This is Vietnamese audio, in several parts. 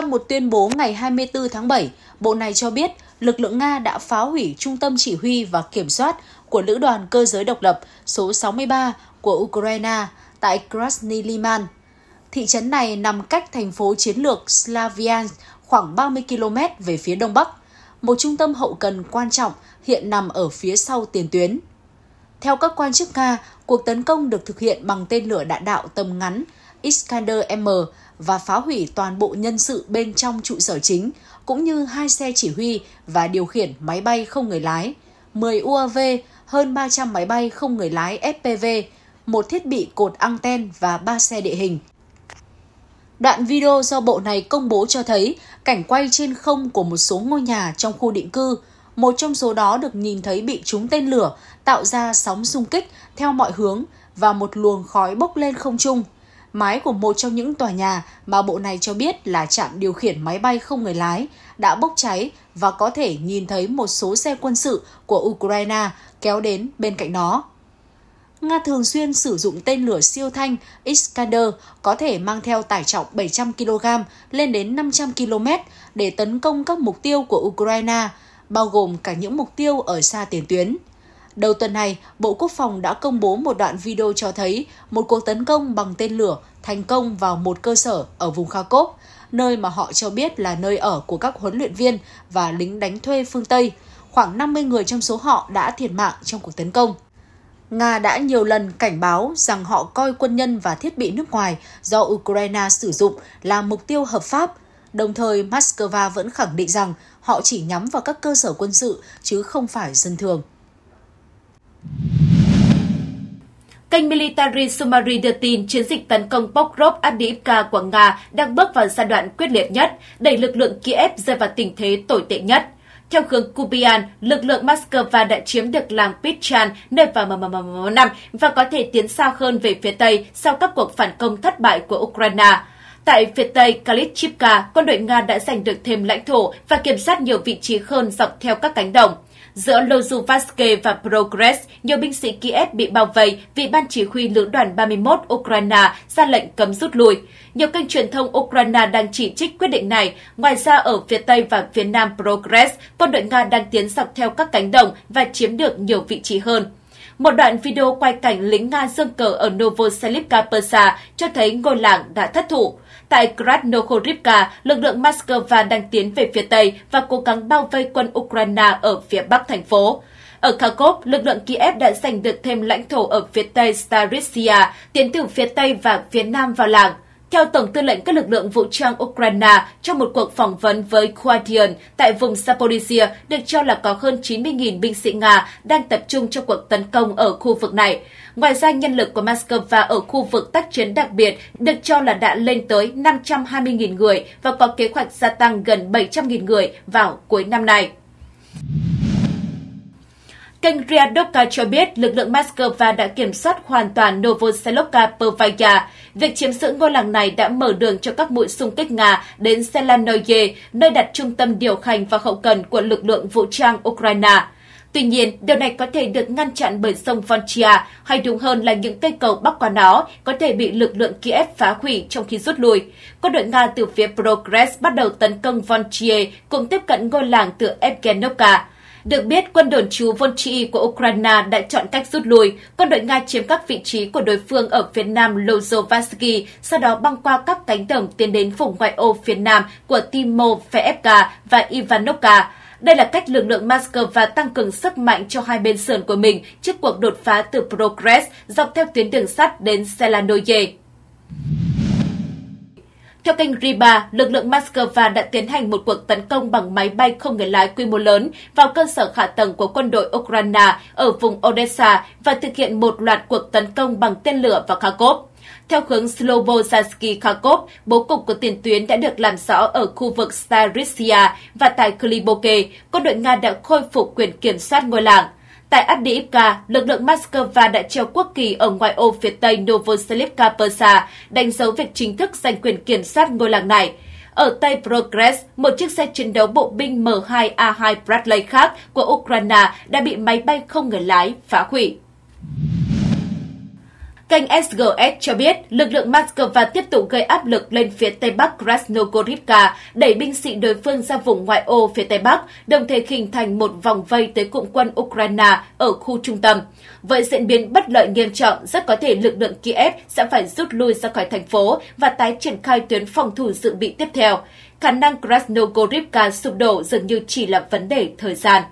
Trong một tuyên bố ngày 24 tháng 7, Bộ này cho biết lực lượng Nga đã phá hủy trung tâm chỉ huy và kiểm soát của Lữ đoàn Cơ giới độc lập số 63 của Ukraine tại Krasny Liman. Thị trấn này nằm cách thành phố chiến lược Slaviansk khoảng 30 km về phía đông bắc. Một trung tâm hậu cần quan trọng hiện nằm ở phía sau tiền tuyến. Theo các quan chức Nga, cuộc tấn công được thực hiện bằng tên lửa đạn đạo tầm ngắn Iskander-M và phá hủy toàn bộ nhân sự bên trong trụ sở chính, cũng như hai xe chỉ huy và điều khiển máy bay không người lái, 10 UAV, hơn 300 máy bay không người lái FPV, một thiết bị cột anten và ba xe địa hình. Đoạn video do bộ này công bố cho thấy cảnh quay trên không của một số ngôi nhà trong khu định cư, một trong số đó được nhìn thấy bị trúng tên lửa, tạo ra sóng xung kích theo mọi hướng và một luồng khói bốc lên không trung mái của một trong những tòa nhà mà bộ này cho biết là trạm điều khiển máy bay không người lái đã bốc cháy và có thể nhìn thấy một số xe quân sự của Ukraine kéo đến bên cạnh nó. Nga thường xuyên sử dụng tên lửa siêu thanh Iskander có thể mang theo tải trọng 700 kg lên đến 500 km để tấn công các mục tiêu của Ukraine, bao gồm cả những mục tiêu ở xa tiền tuyến. Đầu tuần này, Bộ Quốc phòng đã công bố một đoạn video cho thấy một cuộc tấn công bằng tên lửa thành công vào một cơ sở ở vùng Kharkov, nơi mà họ cho biết là nơi ở của các huấn luyện viên và lính đánh thuê phương Tây. Khoảng 50 người trong số họ đã thiệt mạng trong cuộc tấn công. Nga đã nhiều lần cảnh báo rằng họ coi quân nhân và thiết bị nước ngoài do Ukraine sử dụng là mục tiêu hợp pháp. Đồng thời, Moscow vẫn khẳng định rằng họ chỉ nhắm vào các cơ sở quân sự chứ không phải dân thường. Kênh Military Summary đưa tin chiến dịch tấn công Pokrov Avdiivka của Nga đang bước vào giai đoạn quyết liệt nhất, đẩy lực lượng Kiev rơi vào tình thế tồi tệ nhất. Theo hướng Kubian, lực lượng Moscow đã chiếm được làng Pichan nơi vào mmm năm và có thể tiến xa hơn về phía Tây sau các cuộc phản công thất bại của Ukraine. Tại phía Tây Kalichivka, quân đội Nga đã giành được thêm lãnh thổ và kiểm soát nhiều vị trí hơn dọc theo các cánh đồng. Giữa Lozuvaske và Progress, nhiều binh sĩ Kiev bị bao vây vì ban chỉ huy lữ đoàn 31 Ukraine ra lệnh cấm rút lui. Nhiều kênh truyền thông Ukraine đang chỉ trích quyết định này. Ngoài ra, ở phía Tây và phía Nam Progress, quân đội Nga đang tiến dọc theo các cánh đồng và chiếm được nhiều vị trí hơn. Một đoạn video quay cảnh lính Nga dương cờ ở Novoselivka Persa cho thấy ngôi làng đã thất thủ. Tại Krasnokholivka, lực lượng Moscow đang tiến về phía Tây và cố gắng bao vây quân Ukraine ở phía Bắc thành phố. Ở Kharkov, lực lượng Kiev đã giành được thêm lãnh thổ ở phía Tây Starisia, tiến từ phía Tây và phía Nam vào làng. Theo Tổng tư lệnh các lực lượng vũ trang Ukraine trong một cuộc phỏng vấn với Guardian tại vùng Zaporizhia được cho là có hơn 90.000 binh sĩ Nga đang tập trung cho cuộc tấn công ở khu vực này. Ngoài ra, nhân lực của Moscow ở khu vực tác chiến đặc biệt được cho là đã lên tới 520.000 người và có kế hoạch gia tăng gần 700.000 người vào cuối năm nay. Kênh Ryadoka cho biết lực lượng Moscow đã kiểm soát hoàn toàn Novoselovka Pervaya. Việc chiếm giữ ngôi làng này đã mở đường cho các mũi xung kích Nga đến Selanoye, nơi đặt trung tâm điều hành và hậu cần của lực lượng vũ trang Ukraine. Tuy nhiên, điều này có thể được ngăn chặn bởi sông Volchia, hay đúng hơn là những cây cầu bắc qua nó có thể bị lực lượng Kiev phá hủy trong khi rút lui. Quân đội Nga từ phía Progress bắt đầu tấn công Volchia, cũng tiếp cận ngôi làng từ Evgenovka. Được biết, quân đồn trú Volchi của Ukraine đã chọn cách rút lui, quân đội Nga chiếm các vị trí của đối phương ở phía nam Lozovarsky, sau đó băng qua các cánh đồng tiến đến vùng ngoại ô phía nam của Timoveyevka và Ivanovka. Đây là cách lực lượng Moscow tăng cường sức mạnh cho hai bên sườn của mình trước cuộc đột phá từ Progress dọc theo tuyến đường sắt đến Selanoye. Theo kênh RIBA, lực lượng Moscow đã tiến hành một cuộc tấn công bằng máy bay không người lái quy mô lớn vào cơ sở hạ tầng của quân đội Ukraine ở vùng Odessa và thực hiện một loạt cuộc tấn công bằng tên lửa vào Kharkov. Theo hướng Slobozansky Kharkov, bố cục của tiền tuyến đã được làm rõ ở khu vực Starisia và tại Kliboke, quân đội Nga đã khôi phục quyền kiểm soát ngôi làng. Tại Abdiivka, lực lượng Moscow đã treo quốc kỳ ở ngoại ô phía tây Novoselivka Persa, đánh dấu việc chính thức giành quyền kiểm soát ngôi làng này. Ở Tây Progress, một chiếc xe chiến đấu bộ binh M2A2 Bradley khác của Ukraine đã bị máy bay không người lái phá hủy. Kênh SGS cho biết lực lượng Moscow tiếp tục gây áp lực lên phía Tây Bắc Krasnogorivka, đẩy binh sĩ đối phương ra vùng ngoại ô phía Tây Bắc, đồng thời hình thành một vòng vây tới cụm quân Ukraine ở khu trung tâm. Với diễn biến bất lợi nghiêm trọng, rất có thể lực lượng Kiev sẽ phải rút lui ra khỏi thành phố và tái triển khai tuyến phòng thủ dự bị tiếp theo. Khả năng Krasnogorivka sụp đổ dường như chỉ là vấn đề thời gian.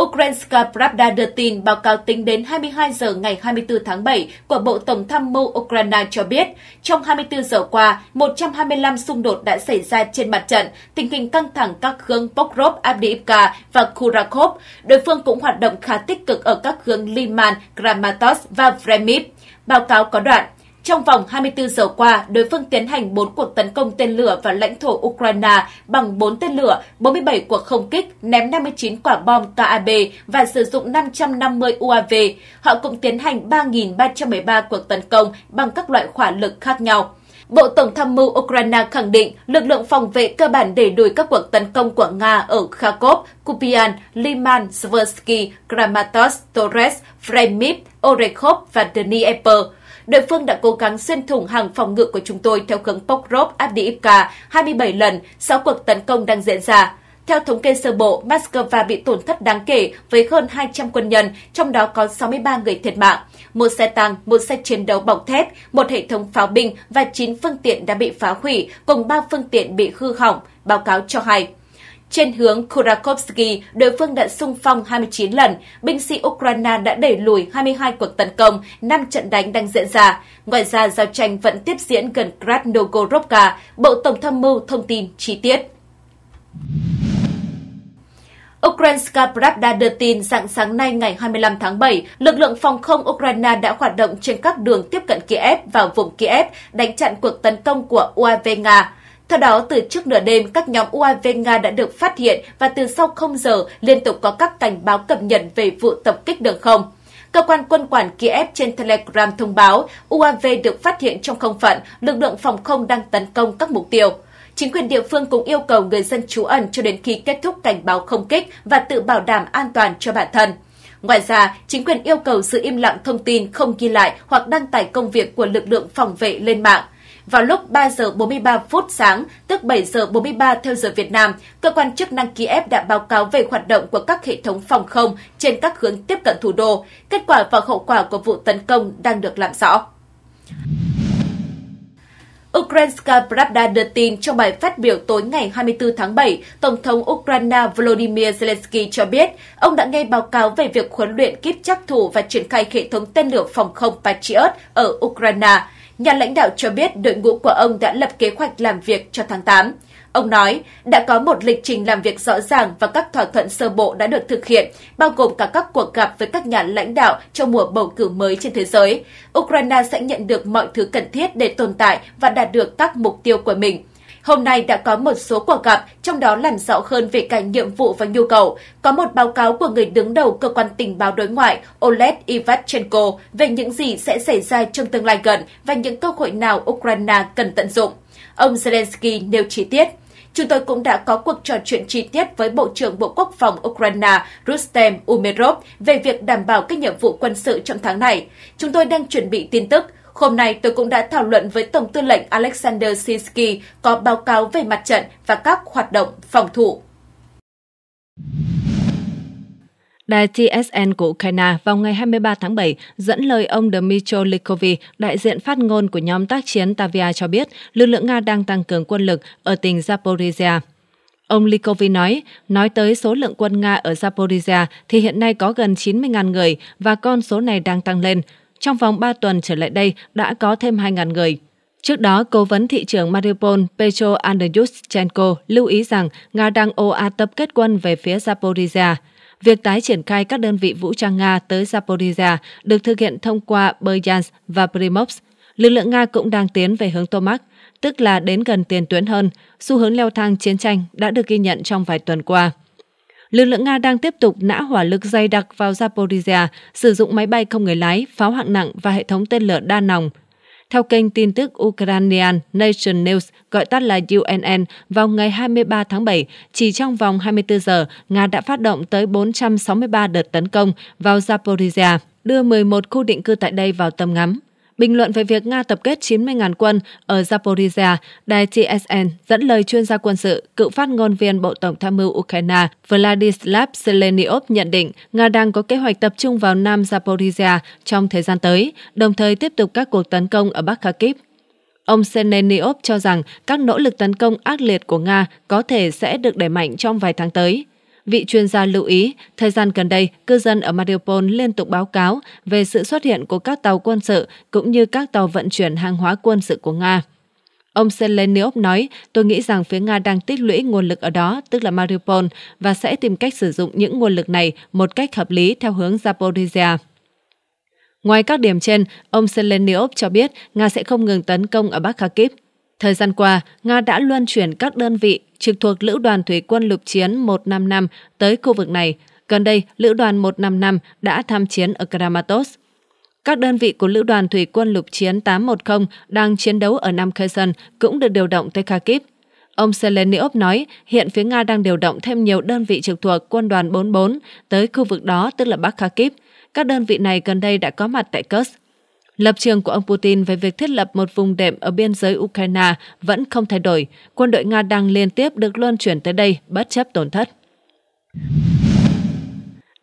Ukrainska Pravda đưa tin báo cáo tính đến 22 giờ ngày 24 tháng 7 của Bộ Tổng tham mưu Ukraine cho biết, trong 24 giờ qua, 125 xung đột đã xảy ra trên mặt trận, tình hình căng thẳng các hướng Pokrov, Abdiivka và Kurakov. Đối phương cũng hoạt động khá tích cực ở các hướng Liman, Kramatorsk và Vremiv. Báo cáo có đoạn trong vòng 24 giờ qua, đối phương tiến hành 4 cuộc tấn công tên lửa vào lãnh thổ Ukraine bằng 4 tên lửa, 47 cuộc không kích, ném 59 quả bom KAB và sử dụng 550 UAV. Họ cũng tiến hành 3.313 cuộc tấn công bằng các loại hỏa lực khác nhau. Bộ Tổng tham mưu Ukraine khẳng định lực lượng phòng vệ cơ bản đẩy đuổi các cuộc tấn công của Nga ở Kharkov, Kupian, Liman, Sversky, Kramatorsk, Torres, Vremyv, Orekhov và Dnieper. Đội phương đã cố gắng xuyên thủng hàng phòng ngự của chúng tôi theo hướng Pokrov Abdiivka 27 lần sau cuộc tấn công đang diễn ra. Theo thống kê sơ bộ, Moscow bị tổn thất đáng kể với hơn 200 quân nhân, trong đó có 63 người thiệt mạng. Một xe tăng, một xe chiến đấu bọc thép, một hệ thống pháo binh và 9 phương tiện đã bị phá hủy, cùng 3 phương tiện bị hư hỏng, báo cáo cho hay. Trên hướng Kurakovsky, đối phương đã xung phong 29 lần, binh sĩ Ukraine đã đẩy lùi 22 cuộc tấn công, 5 trận đánh đang diễn ra. Ngoài ra, giao tranh vẫn tiếp diễn gần Krasnogorovka, Bộ Tổng tham mưu thông tin chi tiết. Ukrainska Pravda đưa tin rằng sáng nay ngày 25 tháng 7, lực lượng phòng không Ukraine đã hoạt động trên các đường tiếp cận Kiev vào vùng Kiev, đánh chặn cuộc tấn công của UAV Nga. Theo đó, từ trước nửa đêm, các nhóm UAV Nga đã được phát hiện và từ sau 0 giờ liên tục có các cảnh báo cập nhật về vụ tập kích đường không. Cơ quan quân quản Kiev trên Telegram thông báo UAV được phát hiện trong không phận, lực lượng phòng không đang tấn công các mục tiêu. Chính quyền địa phương cũng yêu cầu người dân trú ẩn cho đến khi kết thúc cảnh báo không kích và tự bảo đảm an toàn cho bản thân. Ngoài ra, chính quyền yêu cầu sự im lặng thông tin không ghi lại hoặc đăng tải công việc của lực lượng phòng vệ lên mạng. Vào lúc 3 giờ 43 phút sáng, tức 7 giờ 43 theo giờ Việt Nam, cơ quan chức năng Kiev đã báo cáo về hoạt động của các hệ thống phòng không trên các hướng tiếp cận thủ đô. Kết quả và hậu quả của vụ tấn công đang được làm rõ. Ukrainska Pravda đưa tin trong bài phát biểu tối ngày 24 tháng 7, Tổng thống Ukraine Volodymyr Zelensky cho biết ông đã nghe báo cáo về việc huấn luyện kíp chắc thủ và triển khai hệ thống tên lửa phòng không Patriot ở Ukraine. Nhà lãnh đạo cho biết đội ngũ của ông đã lập kế hoạch làm việc cho tháng 8. Ông nói đã có một lịch trình làm việc rõ ràng và các thỏa thuận sơ bộ đã được thực hiện, bao gồm cả các cuộc gặp với các nhà lãnh đạo trong mùa bầu cử mới trên thế giới. Ukraine sẽ nhận được mọi thứ cần thiết để tồn tại và đạt được các mục tiêu của mình hôm nay đã có một số cuộc gặp, trong đó làm rõ hơn về cả nhiệm vụ và nhu cầu. Có một báo cáo của người đứng đầu cơ quan tình báo đối ngoại Oleg Ivatchenko về những gì sẽ xảy ra trong tương lai gần và những cơ hội nào Ukraine cần tận dụng. Ông Zelensky nêu chi tiết. Chúng tôi cũng đã có cuộc trò chuyện chi tiết với Bộ trưởng Bộ Quốc phòng Ukraine Rustem Umerov về việc đảm bảo các nhiệm vụ quân sự trong tháng này. Chúng tôi đang chuẩn bị tin tức Hôm nay tôi cũng đã thảo luận với Tổng tư lệnh Alexander Sinsky có báo cáo về mặt trận và các hoạt động phòng thủ. Đài TSN của Ukraine vào ngày 23 tháng 7 dẫn lời ông Dmytro Likovi, đại diện phát ngôn của nhóm tác chiến Tavia cho biết lực lượng Nga đang tăng cường quân lực ở tỉnh Zaporizhia. Ông Likovi nói, nói tới số lượng quân Nga ở Zaporizhia thì hiện nay có gần 90.000 người và con số này đang tăng lên. Trong vòng 3 tuần trở lại đây đã có thêm 2.000 người. Trước đó, cố vấn thị trường Mariupol Petro Andreyushchenko lưu ý rằng Nga đang ồ ạt tập kết quân về phía Zaporizhia. Việc tái triển khai các đơn vị vũ trang Nga tới Zaporizhia được thực hiện thông qua Bryansk và Primorsk. Lực lượng Nga cũng đang tiến về hướng Tomac, tức là đến gần tiền tuyến hơn. Xu hướng leo thang chiến tranh đã được ghi nhận trong vài tuần qua lực lượng Nga đang tiếp tục nã hỏa lực dày đặc vào Zaporizhia, sử dụng máy bay không người lái, pháo hạng nặng và hệ thống tên lửa đa nòng. Theo kênh tin tức Ukrainian Nation News, gọi tắt là UNN, vào ngày 23 tháng 7, chỉ trong vòng 24 giờ, Nga đã phát động tới 463 đợt tấn công vào Zaporizhia, đưa 11 khu định cư tại đây vào tầm ngắm. Bình luận về việc Nga tập kết 90.000 quân ở Zaporizhia, đài TSN dẫn lời chuyên gia quân sự, cựu phát ngôn viên Bộ Tổng tham mưu Ukraine Vladislav Zeleniov nhận định Nga đang có kế hoạch tập trung vào Nam Zaporizhia trong thời gian tới, đồng thời tiếp tục các cuộc tấn công ở Bắc Kharkiv. Ông Zeleniov cho rằng các nỗ lực tấn công ác liệt của Nga có thể sẽ được đẩy mạnh trong vài tháng tới. Vị chuyên gia lưu ý, thời gian gần đây, cư dân ở Mariupol liên tục báo cáo về sự xuất hiện của các tàu quân sự cũng như các tàu vận chuyển hàng hóa quân sự của Nga. Ông Seleniov nói, tôi nghĩ rằng phía Nga đang tích lũy nguồn lực ở đó, tức là Mariupol, và sẽ tìm cách sử dụng những nguồn lực này một cách hợp lý theo hướng Zaporizhia. Ngoài các điểm trên, ông Seleniov cho biết Nga sẽ không ngừng tấn công ở Bắc Kharkiv. Thời gian qua, Nga đã luân chuyển các đơn vị trực thuộc Lữ đoàn Thủy quân lục chiến 155 tới khu vực này. Gần đây, Lữ đoàn 155 đã tham chiến ở Kramatorsk. Các đơn vị của Lữ đoàn Thủy quân lục chiến 810 đang chiến đấu ở Nam Kherson cũng được điều động tới Kharkiv. Ông Seleniov nói hiện phía Nga đang điều động thêm nhiều đơn vị trực thuộc quân đoàn 44 tới khu vực đó tức là Bắc Kharkiv. Các đơn vị này gần đây đã có mặt tại Kursk. Lập trường của ông Putin về việc thiết lập một vùng đệm ở biên giới Ukraine vẫn không thay đổi. Quân đội Nga đang liên tiếp được luân chuyển tới đây bất chấp tổn thất.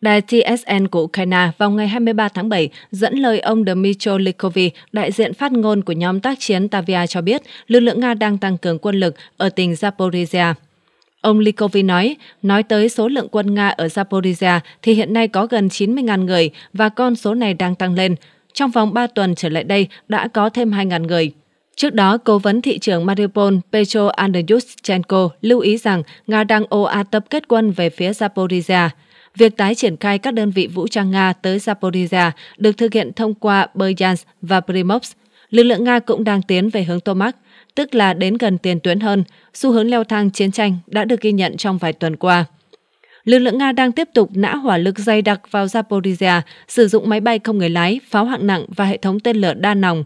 Đài TSN của Ukraine vào ngày 23 tháng 7 dẫn lời ông Dmytro Likovi, đại diện phát ngôn của nhóm tác chiến Tavia cho biết lực lượng Nga đang tăng cường quân lực ở tỉnh Zaporizhia. Ông Likovi nói, nói tới số lượng quân Nga ở Zaporizhia thì hiện nay có gần 90.000 người và con số này đang tăng lên. Trong vòng 3 tuần trở lại đây đã có thêm 2.000 người. Trước đó, cố vấn thị trường Mariupol Petro Andreyushchenko lưu ý rằng Nga đang ồ ạt tập kết quân về phía Zaporizhia. Việc tái triển khai các đơn vị vũ trang Nga tới Zaporizhia được thực hiện thông qua Bryansk và Primovsk. Lực lượng Nga cũng đang tiến về hướng Tomac, tức là đến gần tiền tuyến hơn. Xu hướng leo thang chiến tranh đã được ghi nhận trong vài tuần qua lực lượng Nga đang tiếp tục nã hỏa lực dày đặc vào Zaporizhia, sử dụng máy bay không người lái, pháo hạng nặng và hệ thống tên lửa đa nòng.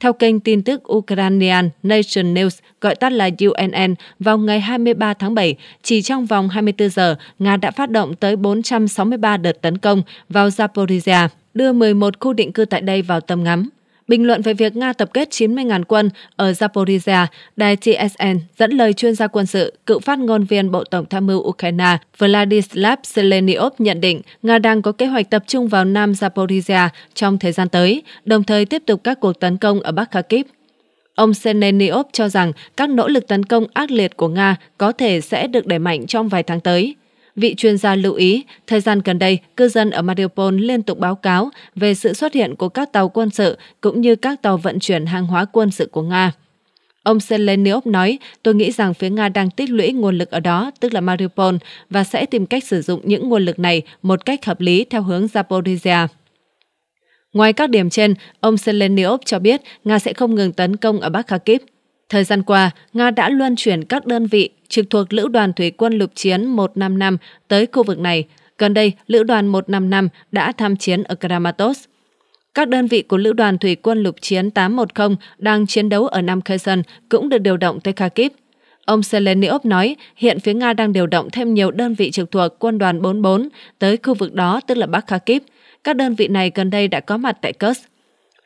Theo kênh tin tức Ukrainian Nation News, gọi tắt là UNN, vào ngày 23 tháng 7, chỉ trong vòng 24 giờ, Nga đã phát động tới 463 đợt tấn công vào Zaporizhia, đưa 11 khu định cư tại đây vào tầm ngắm. Bình luận về việc Nga tập kết 90.000 quân ở Zaporizhia, đài TSN dẫn lời chuyên gia quân sự, cựu phát ngôn viên Bộ Tổng tham mưu Ukraine Vladislav Zeleniov nhận định Nga đang có kế hoạch tập trung vào Nam Zaporizhia trong thời gian tới, đồng thời tiếp tục các cuộc tấn công ở Bắc Kharkiv. Ông Seneniov cho rằng các nỗ lực tấn công ác liệt của Nga có thể sẽ được đẩy mạnh trong vài tháng tới. Vị chuyên gia lưu ý, thời gian gần đây, cư dân ở Mariupol liên tục báo cáo về sự xuất hiện của các tàu quân sự cũng như các tàu vận chuyển hàng hóa quân sự của Nga. Ông Seleniov nói, tôi nghĩ rằng phía Nga đang tích lũy nguồn lực ở đó, tức là Mariupol, và sẽ tìm cách sử dụng những nguồn lực này một cách hợp lý theo hướng Zaporizhia. Ngoài các điểm trên, ông Seleniov cho biết Nga sẽ không ngừng tấn công ở Bắc Kharkiv. Thời gian qua, Nga đã luân chuyển các đơn vị trực thuộc Lữ đoàn Thủy quân lục chiến 155 tới khu vực này. Gần đây, Lữ đoàn 155 đã tham chiến ở Kramatorsk. Các đơn vị của Lữ đoàn Thủy quân lục chiến 810 đang chiến đấu ở Nam Kherson cũng được điều động tới Kharkiv. Ông Seleniov nói hiện phía Nga đang điều động thêm nhiều đơn vị trực thuộc quân đoàn 44 tới khu vực đó tức là Bắc Kharkiv. Các đơn vị này gần đây đã có mặt tại Kursk.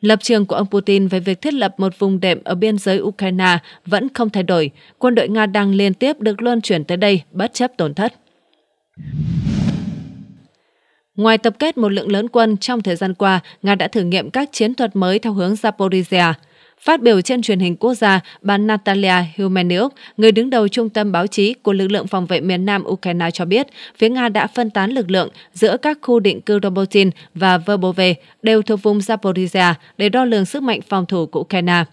Lập trường của ông Putin về việc thiết lập một vùng đệm ở biên giới Ukraine vẫn không thay đổi. Quân đội Nga đang liên tiếp được luân chuyển tới đây bất chấp tổn thất. Ngoài tập kết một lượng lớn quân trong thời gian qua, Nga đã thử nghiệm các chiến thuật mới theo hướng Zaporizhia – Phát biểu trên truyền hình quốc gia, bà Natalia Humeniuk, người đứng đầu Trung tâm Báo chí của lực lượng phòng vệ miền Nam Ukraine cho biết, phía Nga đã phân tán lực lượng giữa các khu định cư Robotin và Verbove đều thuộc vùng Zaporizhia để đo lường sức mạnh phòng thủ của Ukraine.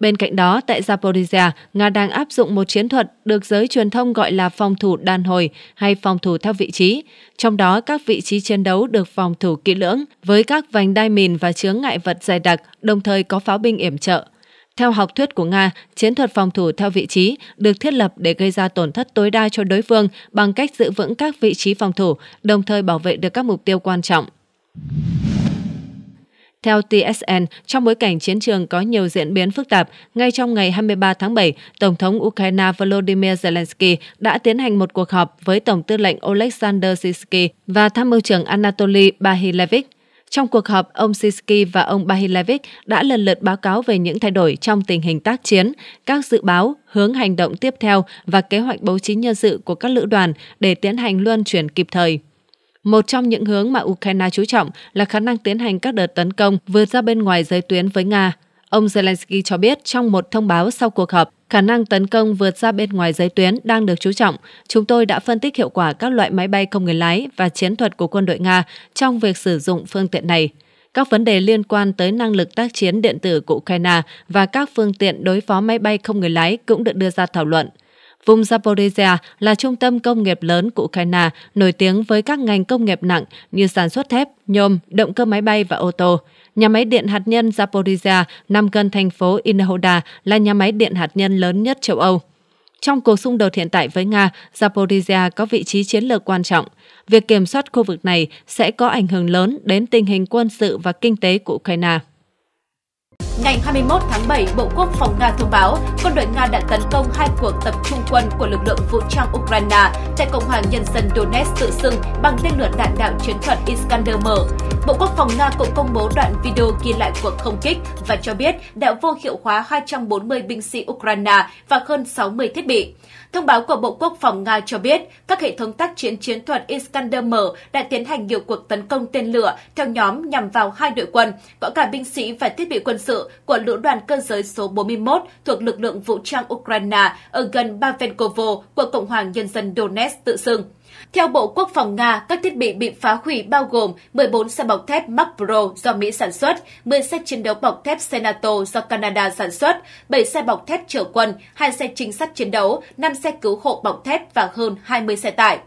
Bên cạnh đó, tại Zaporizhia, Nga đang áp dụng một chiến thuật được giới truyền thông gọi là phòng thủ đàn hồi hay phòng thủ theo vị trí. Trong đó, các vị trí chiến đấu được phòng thủ kỹ lưỡng với các vành đai mìn và chướng ngại vật dày đặc, đồng thời có pháo binh yểm trợ. Theo học thuyết của Nga, chiến thuật phòng thủ theo vị trí được thiết lập để gây ra tổn thất tối đa cho đối phương bằng cách giữ vững các vị trí phòng thủ, đồng thời bảo vệ được các mục tiêu quan trọng. Theo TSN, trong bối cảnh chiến trường có nhiều diễn biến phức tạp, ngay trong ngày 23 tháng 7, Tổng thống Ukraine Volodymyr Zelensky đã tiến hành một cuộc họp với Tổng tư lệnh Oleksandr Sisky và Tham mưu trưởng Anatoly Bahilevich. Trong cuộc họp, ông Sisky và ông Bahilevich đã lần lượt báo cáo về những thay đổi trong tình hình tác chiến, các dự báo, hướng hành động tiếp theo và kế hoạch bố trí nhân sự của các lữ đoàn để tiến hành luân chuyển kịp thời. Một trong những hướng mà Ukraine chú trọng là khả năng tiến hành các đợt tấn công vượt ra bên ngoài giới tuyến với Nga. Ông Zelensky cho biết trong một thông báo sau cuộc họp, khả năng tấn công vượt ra bên ngoài giới tuyến đang được chú trọng. Chúng tôi đã phân tích hiệu quả các loại máy bay không người lái và chiến thuật của quân đội Nga trong việc sử dụng phương tiện này. Các vấn đề liên quan tới năng lực tác chiến điện tử của Ukraine và các phương tiện đối phó máy bay không người lái cũng được đưa ra thảo luận. Vùng Zaporizhia là trung tâm công nghiệp lớn của Ukraine, nổi tiếng với các ngành công nghiệp nặng như sản xuất thép, nhôm, động cơ máy bay và ô tô. Nhà máy điện hạt nhân Zaporizhia nằm gần thành phố Inahoda là nhà máy điện hạt nhân lớn nhất châu Âu. Trong cuộc xung đột hiện tại với Nga, Zaporizhia có vị trí chiến lược quan trọng. Việc kiểm soát khu vực này sẽ có ảnh hưởng lớn đến tình hình quân sự và kinh tế của Ukraine. Ngày 21 tháng 7, Bộ Quốc phòng Nga thông báo quân đội Nga đã tấn công hai cuộc tập trung quân của lực lượng vũ trang Ukraine tại Cộng hòa Nhân dân Donetsk tự xưng bằng tên lửa đạn đạo chiến thuật Iskander-M. Bộ Quốc phòng Nga cũng công bố đoạn video ghi lại cuộc không kích và cho biết đã vô hiệu hóa 240 binh sĩ Ukraine và hơn 60 thiết bị. Thông báo của Bộ Quốc phòng Nga cho biết các hệ thống tác chiến chiến thuật Iskander-M đã tiến hành nhiều cuộc tấn công tên lửa theo nhóm nhằm vào hai đội quân, có cả binh sĩ và thiết bị quân sự sự của lữ đoàn cơ giới số 41 thuộc lực lượng vũ trang Ukraine ở gần Bavenkovo của Cộng hòa Nhân dân Donetsk tự xưng. Theo Bộ Quốc phòng Nga, các thiết bị bị phá hủy bao gồm 14 xe bọc thép Mark do Mỹ sản xuất, 10 xe chiến đấu bọc thép Senato do Canada sản xuất, 7 xe bọc thép chở quân, 2 xe trinh sát chiến đấu, 5 xe cứu hộ bọc thép và hơn 20 xe tải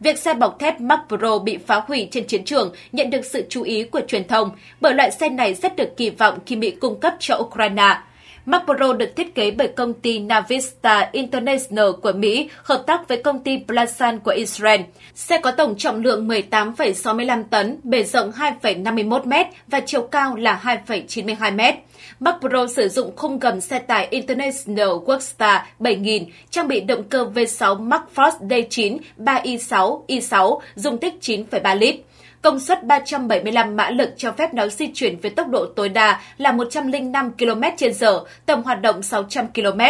việc xe bọc thép Mac Pro bị phá hủy trên chiến trường nhận được sự chú ý của truyền thông bởi loại xe này rất được kỳ vọng khi bị cung cấp cho Ukraine. MacPro được thiết kế bởi công ty Navista International của Mỹ hợp tác với công ty Plasan của Israel. Xe có tổng trọng lượng 18,65 tấn, bề rộng 2,51 m và chiều cao là 2,92 m. MacPro sử dụng khung gầm xe tải International Workstar 7000, trang bị động cơ V6 MacFrost D9 3i6 i6 dung tích 9,3 lít. Công suất 375 mã lực cho phép nó di chuyển với tốc độ tối đa là 105 km/h, tầm hoạt động 600 km.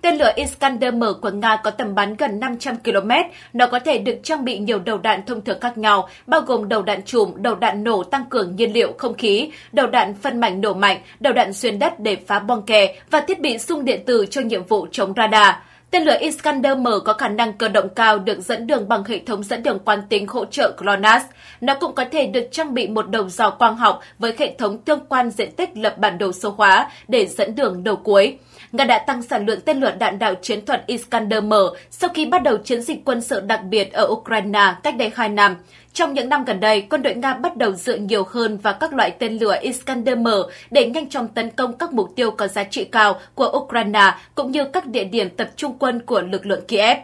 Tên lửa Iskander-M của Nga có tầm bắn gần 500 km. Nó có thể được trang bị nhiều đầu đạn thông thường khác nhau, bao gồm đầu đạn chùm, đầu đạn nổ tăng cường nhiên liệu không khí, đầu đạn phân mảnh nổ mạnh, đầu đạn xuyên đất để phá bom kè và thiết bị xung điện tử cho nhiệm vụ chống radar. Tên lửa Iskander M có khả năng cơ động cao được dẫn đường bằng hệ thống dẫn đường quan tính hỗ trợ GLONASS. Nó cũng có thể được trang bị một đầu dò quang học với hệ thống tương quan diện tích lập bản đồ số hóa để dẫn đường đầu cuối. Nga đã tăng sản lượng tên lửa đạn đạo chiến thuật Iskander M sau khi bắt đầu chiến dịch quân sự đặc biệt ở Ukraine cách đây 2 năm. Trong những năm gần đây, quân đội Nga bắt đầu dựa nhiều hơn vào các loại tên lửa Iskander-M để nhanh chóng tấn công các mục tiêu có giá trị cao của Ukraine cũng như các địa điểm tập trung quân của lực lượng Kiev.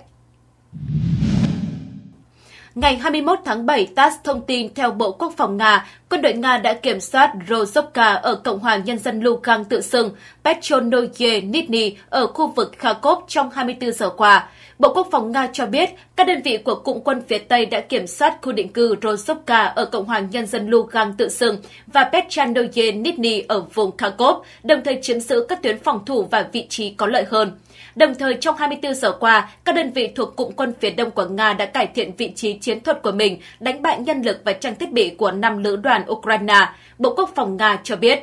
Ngày 21 tháng 7, TASS thông tin theo Bộ Quốc phòng Nga, quân đội Nga đã kiểm soát Rozovka ở Cộng hòa Nhân dân Lugan tự xưng, Petronoye Nitny ở khu vực Kharkov trong 24 giờ qua. Bộ Quốc phòng Nga cho biết các đơn vị của Cụm quân phía Tây đã kiểm soát khu định cư Rozovka ở Cộng hòa Nhân dân Lugan tự xưng và Petranoye Nitny ở vùng Kharkov, đồng thời chiếm giữ các tuyến phòng thủ và vị trí có lợi hơn. Đồng thời, trong 24 giờ qua, các đơn vị thuộc Cụm quân phía Đông của Nga đã cải thiện vị trí chiến thuật của mình, đánh bại nhân lực và trang thiết bị của năm lữ đoàn Ukraine, Bộ Quốc phòng Nga cho biết.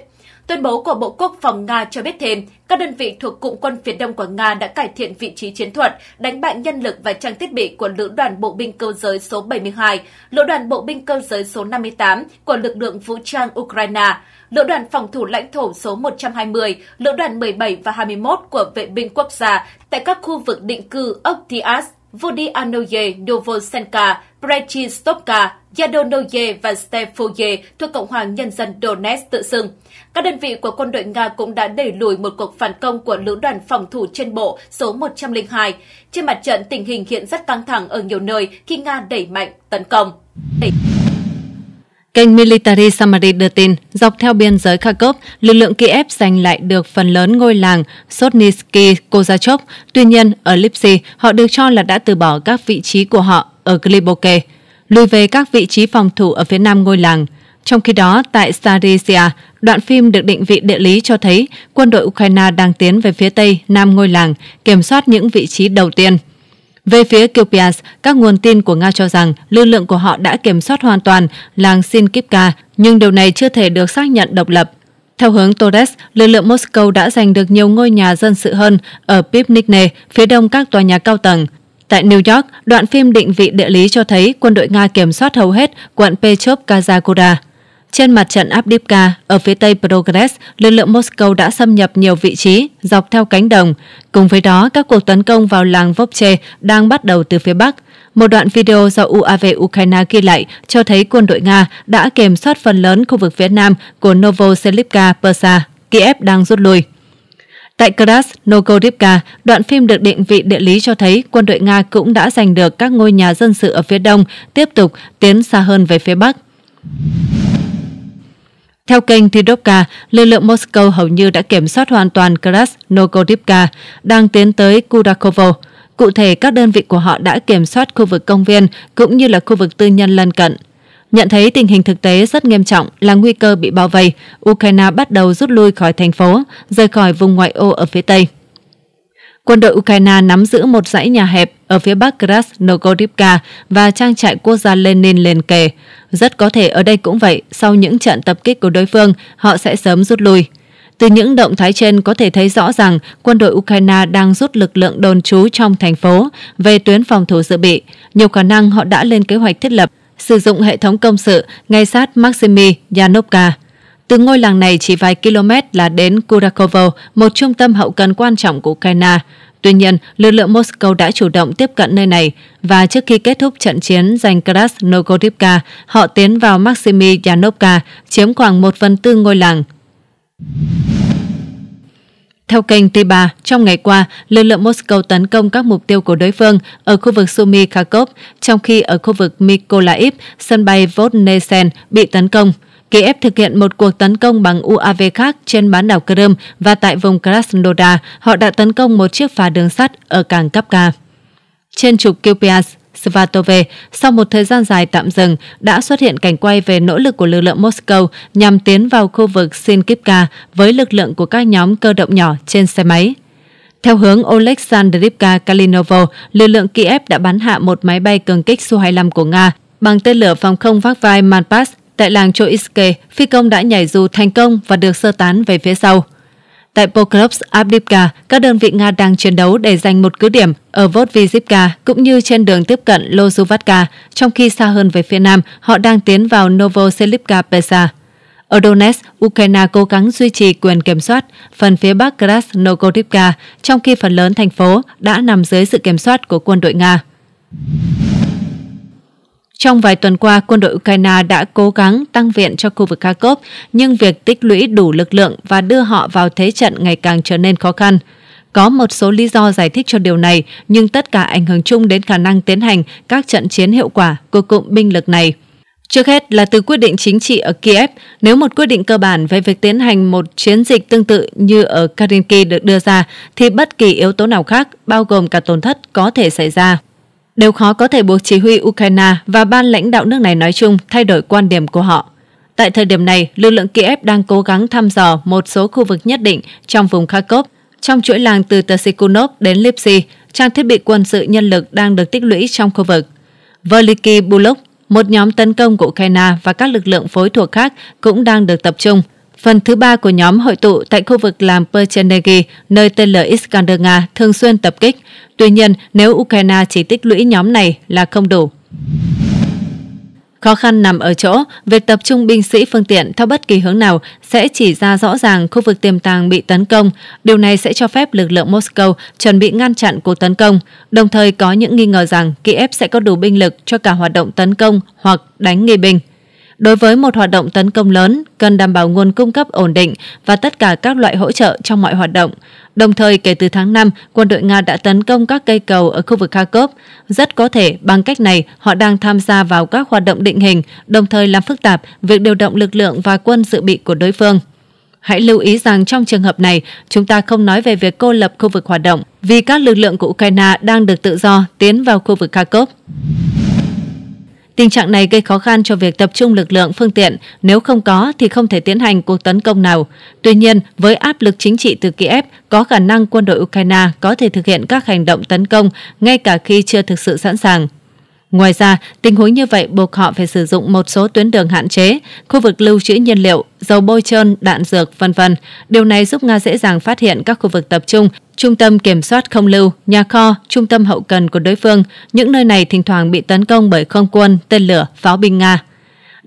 Tuyên bố của Bộ Quốc phòng Nga cho biết thêm, các đơn vị thuộc cụm quân phía đông của Nga đã cải thiện vị trí chiến thuật, đánh bại nhân lực và trang thiết bị của lữ đoàn bộ binh cơ giới số 72, lữ đoàn bộ binh cơ giới số 58 của lực lượng vũ trang Ukraine, lữ đoàn phòng thủ lãnh thổ số 120, lữ đoàn 17 và 21 của vệ binh quốc gia tại các khu vực định cư Oktias, Vodianoye, Novosenka, Rechistovka, Yadonoye và Stefoye thuộc Cộng hòa Nhân dân Donetsk tự xưng. Các đơn vị của quân đội Nga cũng đã đẩy lùi một cuộc phản công của lữ đoàn phòng thủ trên bộ số 102. Trên mặt trận, tình hình hiện rất căng thẳng ở nhiều nơi khi Nga đẩy mạnh tấn công. Đẩy... Kênh Military Summary đưa tin, dọc theo biên giới Kharkov, lực lượng Kiev giành lại được phần lớn ngôi làng Sotnitsky Kozachok. Tuy nhiên, ở Lipsy, họ được cho là đã từ bỏ các vị trí của họ ở Gliboke, lùi về các vị trí phòng thủ ở phía nam ngôi làng. Trong khi đó, tại Starisia, đoạn phim được định vị địa lý cho thấy quân đội Ukraine đang tiến về phía tây nam ngôi làng, kiểm soát những vị trí đầu tiên. Về phía Kyopias, các nguồn tin của Nga cho rằng lưu lượng của họ đã kiểm soát hoàn toàn làng Sinkivka, nhưng điều này chưa thể được xác nhận độc lập. Theo hướng Torres, lực lượng Moscow đã giành được nhiều ngôi nhà dân sự hơn ở Pivnikne, phía đông các tòa nhà cao tầng. Tại New York, đoạn phim định vị địa lý cho thấy quân đội Nga kiểm soát hầu hết quận Pechov Kazagoda. Trên mặt trận Abdivka, ở phía tây Progress, lực lượng Moscow đã xâm nhập nhiều vị trí dọc theo cánh đồng. Cùng với đó, các cuộc tấn công vào làng Vopche đang bắt đầu từ phía bắc. Một đoạn video do UAV Ukraine ghi lại cho thấy quân đội Nga đã kiểm soát phần lớn khu vực phía nam của Novoselivka Persa. Kiev đang rút lui. Tại Krasnogorivka, đoạn phim được định vị địa lý cho thấy quân đội Nga cũng đã giành được các ngôi nhà dân sự ở phía đông, tiếp tục tiến xa hơn về phía bắc. Theo kênh Tidopka, lực lượng Moscow hầu như đã kiểm soát hoàn toàn Krasnogorivka, đang tiến tới Kurakovo. Cụ thể, các đơn vị của họ đã kiểm soát khu vực công viên cũng như là khu vực tư nhân lân cận. Nhận thấy tình hình thực tế rất nghiêm trọng là nguy cơ bị bao vây, Ukraine bắt đầu rút lui khỏi thành phố, rời khỏi vùng ngoại ô ở phía Tây. Quân đội Ukraine nắm giữ một dãy nhà hẹp ở phía bắc Krasnogorivka và trang trại quốc gia Lenin liền kề. Rất có thể ở đây cũng vậy, sau những trận tập kích của đối phương, họ sẽ sớm rút lui. Từ những động thái trên có thể thấy rõ rằng quân đội Ukraine đang rút lực lượng đồn trú trong thành phố về tuyến phòng thủ dự bị. Nhiều khả năng họ đã lên kế hoạch thiết lập sử dụng hệ thống công sự ngay sát Maximi Yanovka. Từ ngôi làng này chỉ vài km là đến Kurakovo, một trung tâm hậu cần quan trọng của Ukraine. Tuy nhiên, lực lượng Moscow đã chủ động tiếp cận nơi này và trước khi kết thúc trận chiến giành Krasnogorivka, họ tiến vào Maximi Yanovka, chiếm khoảng một phần tư ngôi làng. Theo kênh t trong ngày qua, lực lượng Moscow tấn công các mục tiêu của đối phương ở khu vực Sumy Kharkov, trong khi ở khu vực Mykolaiv, sân bay Vodnesen bị tấn công. Kiev thực hiện một cuộc tấn công bằng UAV khác trên bán đảo Crimea và tại vùng Krasnodar, họ đã tấn công một chiếc phà đường sắt ở cảng Kapka. Trên trục Kupiansk, Svatove sau một thời gian dài tạm dừng đã xuất hiện cảnh quay về nỗ lực của lực lượng Moscow nhằm tiến vào khu vực Sinkivka với lực lượng của các nhóm cơ động nhỏ trên xe máy. Theo hướng Oleksandrivka Kalinovo, lực lượng Kiev đã bắn hạ một máy bay cường kích Su-25 của Nga bằng tên lửa phòng không vác vai Manpas tại làng Choiske, phi công đã nhảy dù thành công và được sơ tán về phía sau. Tại Pokrovsk Abdivka, các đơn vị Nga đang chiến đấu để giành một cứ điểm ở Vodvizivka cũng như trên đường tiếp cận Lozuvatka, trong khi xa hơn về phía nam, họ đang tiến vào Novoselivka Pesa. Ở Donetsk, Ukraine cố gắng duy trì quyền kiểm soát phần phía bắc Krasnogorivka, trong khi phần lớn thành phố đã nằm dưới sự kiểm soát của quân đội Nga. Trong vài tuần qua, quân đội Ukraine đã cố gắng tăng viện cho khu vực Kharkov, nhưng việc tích lũy đủ lực lượng và đưa họ vào thế trận ngày càng trở nên khó khăn. Có một số lý do giải thích cho điều này, nhưng tất cả ảnh hưởng chung đến khả năng tiến hành các trận chiến hiệu quả của cụm binh lực này. Trước hết là từ quyết định chính trị ở Kiev, nếu một quyết định cơ bản về việc tiến hành một chiến dịch tương tự như ở Karinki được đưa ra, thì bất kỳ yếu tố nào khác, bao gồm cả tổn thất, có thể xảy ra đều khó có thể buộc chỉ huy Ukraine và ban lãnh đạo nước này nói chung thay đổi quan điểm của họ. Tại thời điểm này, lực lượng Kiev đang cố gắng thăm dò một số khu vực nhất định trong vùng Kharkov. Trong chuỗi làng từ Tasikunov đến Lipsy, trang thiết bị quân sự nhân lực đang được tích lũy trong khu vực. Veliky Bulok, một nhóm tấn công của Ukraine và các lực lượng phối thuộc khác cũng đang được tập trung – Phần thứ ba của nhóm hội tụ tại khu vực làm Perchenegi, nơi tên lửa Iskander Nga thường xuyên tập kích. Tuy nhiên, nếu Ukraine chỉ tích lũy nhóm này là không đủ. Khó khăn nằm ở chỗ, việc tập trung binh sĩ phương tiện theo bất kỳ hướng nào sẽ chỉ ra rõ ràng khu vực tiềm tàng bị tấn công. Điều này sẽ cho phép lực lượng Moscow chuẩn bị ngăn chặn cuộc tấn công, đồng thời có những nghi ngờ rằng Kiev sẽ có đủ binh lực cho cả hoạt động tấn công hoặc đánh nghi binh. Đối với một hoạt động tấn công lớn, cần đảm bảo nguồn cung cấp ổn định và tất cả các loại hỗ trợ trong mọi hoạt động. Đồng thời, kể từ tháng 5, quân đội Nga đã tấn công các cây cầu ở khu vực Kharkov. Rất có thể, bằng cách này, họ đang tham gia vào các hoạt động định hình, đồng thời làm phức tạp việc điều động lực lượng và quân dự bị của đối phương. Hãy lưu ý rằng trong trường hợp này, chúng ta không nói về việc cô lập khu vực hoạt động, vì các lực lượng của Ukraine đang được tự do tiến vào khu vực Kharkov. Tình trạng này gây khó khăn cho việc tập trung lực lượng phương tiện, nếu không có thì không thể tiến hành cuộc tấn công nào. Tuy nhiên, với áp lực chính trị từ Kiev, có khả năng quân đội Ukraine có thể thực hiện các hành động tấn công ngay cả khi chưa thực sự sẵn sàng. Ngoài ra, tình huống như vậy buộc họ phải sử dụng một số tuyến đường hạn chế, khu vực lưu trữ nhiên liệu, dầu bôi trơn, đạn dược, vân vân. Điều này giúp Nga dễ dàng phát hiện các khu vực tập trung, trung tâm kiểm soát không lưu, nhà kho, trung tâm hậu cần của đối phương. Những nơi này thỉnh thoảng bị tấn công bởi không quân, tên lửa, pháo binh Nga.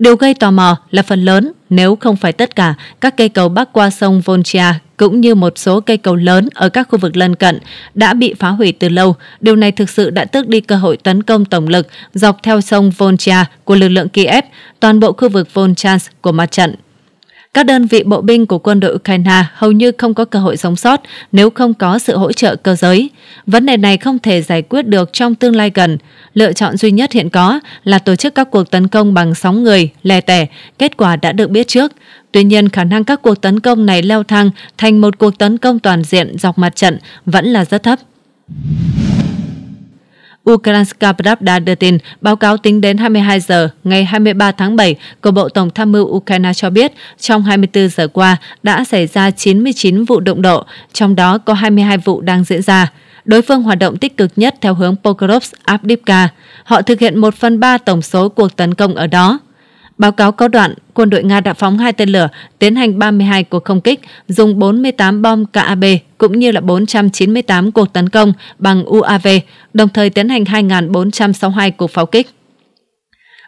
Điều gây tò mò là phần lớn, nếu không phải tất cả, các cây cầu bắc qua sông Volchia cũng như một số cây cầu lớn ở các khu vực lân cận đã bị phá hủy từ lâu. Điều này thực sự đã tước đi cơ hội tấn công tổng lực dọc theo sông Volchia của lực lượng Kiev, toàn bộ khu vực Volchansk của mặt trận các đơn vị bộ binh của quân đội Ukraine hầu như không có cơ hội sống sót nếu không có sự hỗ trợ cơ giới. Vấn đề này không thể giải quyết được trong tương lai gần. Lựa chọn duy nhất hiện có là tổ chức các cuộc tấn công bằng sóng người, lè tẻ, kết quả đã được biết trước. Tuy nhiên, khả năng các cuộc tấn công này leo thang thành một cuộc tấn công toàn diện dọc mặt trận vẫn là rất thấp. Ukranska Pravda đưa tin, báo cáo tính đến 22 giờ ngày 23 tháng 7 của Bộ Tổng tham mưu Ukraine cho biết trong 24 giờ qua đã xảy ra 99 vụ động độ, trong đó có 22 vụ đang diễn ra đối phương hoạt động tích cực nhất theo hướng Pokrovsk-Avdivka. Họ thực hiện 1 phần 3 tổng số cuộc tấn công ở đó. Báo cáo có đoạn, quân đội Nga đã phóng hai tên lửa, tiến hành 32 cuộc không kích, dùng 48 bom KAB cũng như là 498 cuộc tấn công bằng UAV, đồng thời tiến hành 2.462 cuộc pháo kích.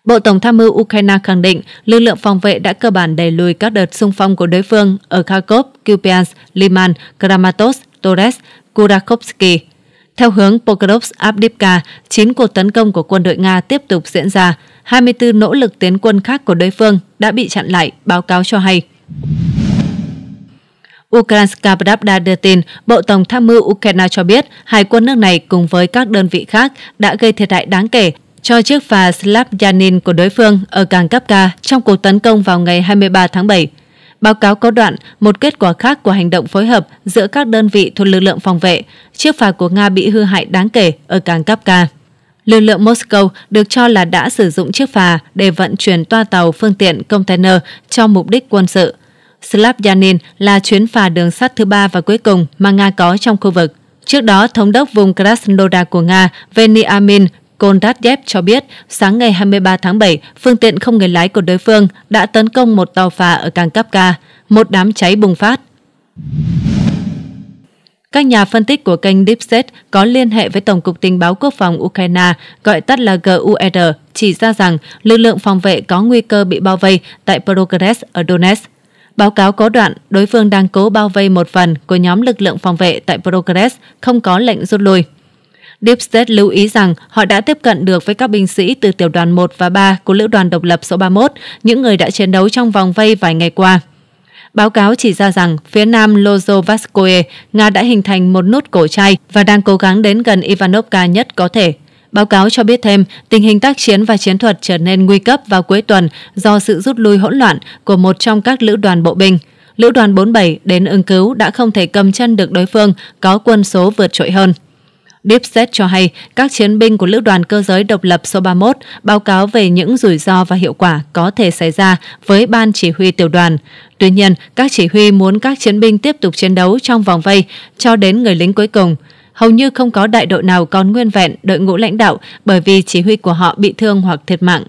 Bộ Tổng tham mưu Ukraine khẳng định lực lượng phòng vệ đã cơ bản đẩy lùi các đợt xung phong của đối phương ở Kharkov, Kupiansk, Liman, Kramatorsk, Torres, Kurakovsky. Theo hướng Pokrovsk-Avdivka, 9 cuộc tấn công của quân đội Nga tiếp tục diễn ra – 24 nỗ lực tiến quân khác của đối phương đã bị chặn lại, báo cáo cho hay. Ukrainska Pravda đưa tin, Bộ Tổng tham mưu Ukraine cho biết hải quân nước này cùng với các đơn vị khác đã gây thiệt hại đáng kể cho chiếc phà Slavyanin của đối phương ở cảng Kapka trong cuộc tấn công vào ngày 23 tháng 7. Báo cáo có đoạn một kết quả khác của hành động phối hợp giữa các đơn vị thuộc lực lượng phòng vệ, chiếc phà của Nga bị hư hại đáng kể ở cảng Kapka. Lực lượng Moscow được cho là đã sử dụng chiếc phà để vận chuyển toa tàu phương tiện container cho mục đích quân sự. Slavyanin là chuyến phà đường sắt thứ ba và cuối cùng mà Nga có trong khu vực. Trước đó, Thống đốc vùng Krasnodar của Nga Veniamin Kondratyev cho biết sáng ngày 23 tháng 7, phương tiện không người lái của đối phương đã tấn công một tàu phà ở cảng Kapka. Một đám cháy bùng phát. Các nhà phân tích của kênh DeepSet có liên hệ với Tổng cục Tình báo Quốc phòng Ukraine, gọi tắt là GUR, e chỉ ra rằng lực lượng phòng vệ có nguy cơ bị bao vây tại Progress ở Donetsk. Báo cáo có đoạn đối phương đang cố bao vây một phần của nhóm lực lượng phòng vệ tại Progress không có lệnh rút lui. Deep State lưu ý rằng họ đã tiếp cận được với các binh sĩ từ tiểu đoàn 1 và 3 của Lữ đoàn Độc lập số 31, những người đã chiến đấu trong vòng vây vài ngày qua. Báo cáo chỉ ra rằng phía nam Lozovskoye, Nga đã hình thành một nút cổ chai và đang cố gắng đến gần Ivanovka nhất có thể. Báo cáo cho biết thêm, tình hình tác chiến và chiến thuật trở nên nguy cấp vào cuối tuần do sự rút lui hỗn loạn của một trong các lữ đoàn bộ binh. Lữ đoàn 47 đến ứng cứu đã không thể cầm chân được đối phương có quân số vượt trội hơn. Dipset cho hay các chiến binh của Lữ đoàn cơ giới độc lập số 31 báo cáo về những rủi ro và hiệu quả có thể xảy ra với ban chỉ huy tiểu đoàn. Tuy nhiên, các chỉ huy muốn các chiến binh tiếp tục chiến đấu trong vòng vây cho đến người lính cuối cùng. Hầu như không có đại đội nào còn nguyên vẹn đội ngũ lãnh đạo bởi vì chỉ huy của họ bị thương hoặc thiệt mạng.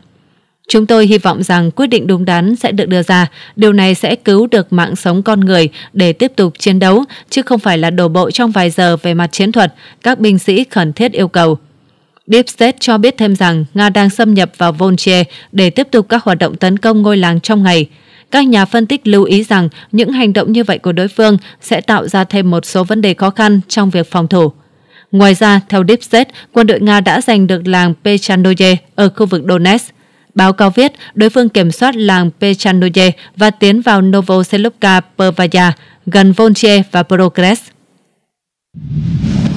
Chúng tôi hy vọng rằng quyết định đúng đắn sẽ được đưa ra. Điều này sẽ cứu được mạng sống con người để tiếp tục chiến đấu, chứ không phải là đổ bộ trong vài giờ về mặt chiến thuật, các binh sĩ khẩn thiết yêu cầu. Deep State cho biết thêm rằng Nga đang xâm nhập vào Volche để tiếp tục các hoạt động tấn công ngôi làng trong ngày. Các nhà phân tích lưu ý rằng những hành động như vậy của đối phương sẽ tạo ra thêm một số vấn đề khó khăn trong việc phòng thủ. Ngoài ra, theo Deep State, quân đội Nga đã giành được làng pechandoye ở khu vực Donetsk. Báo cáo viết, đối phương kiểm soát làng Pechanoye và tiến vào Novoselovka Pervaya, gần Volche và Progress.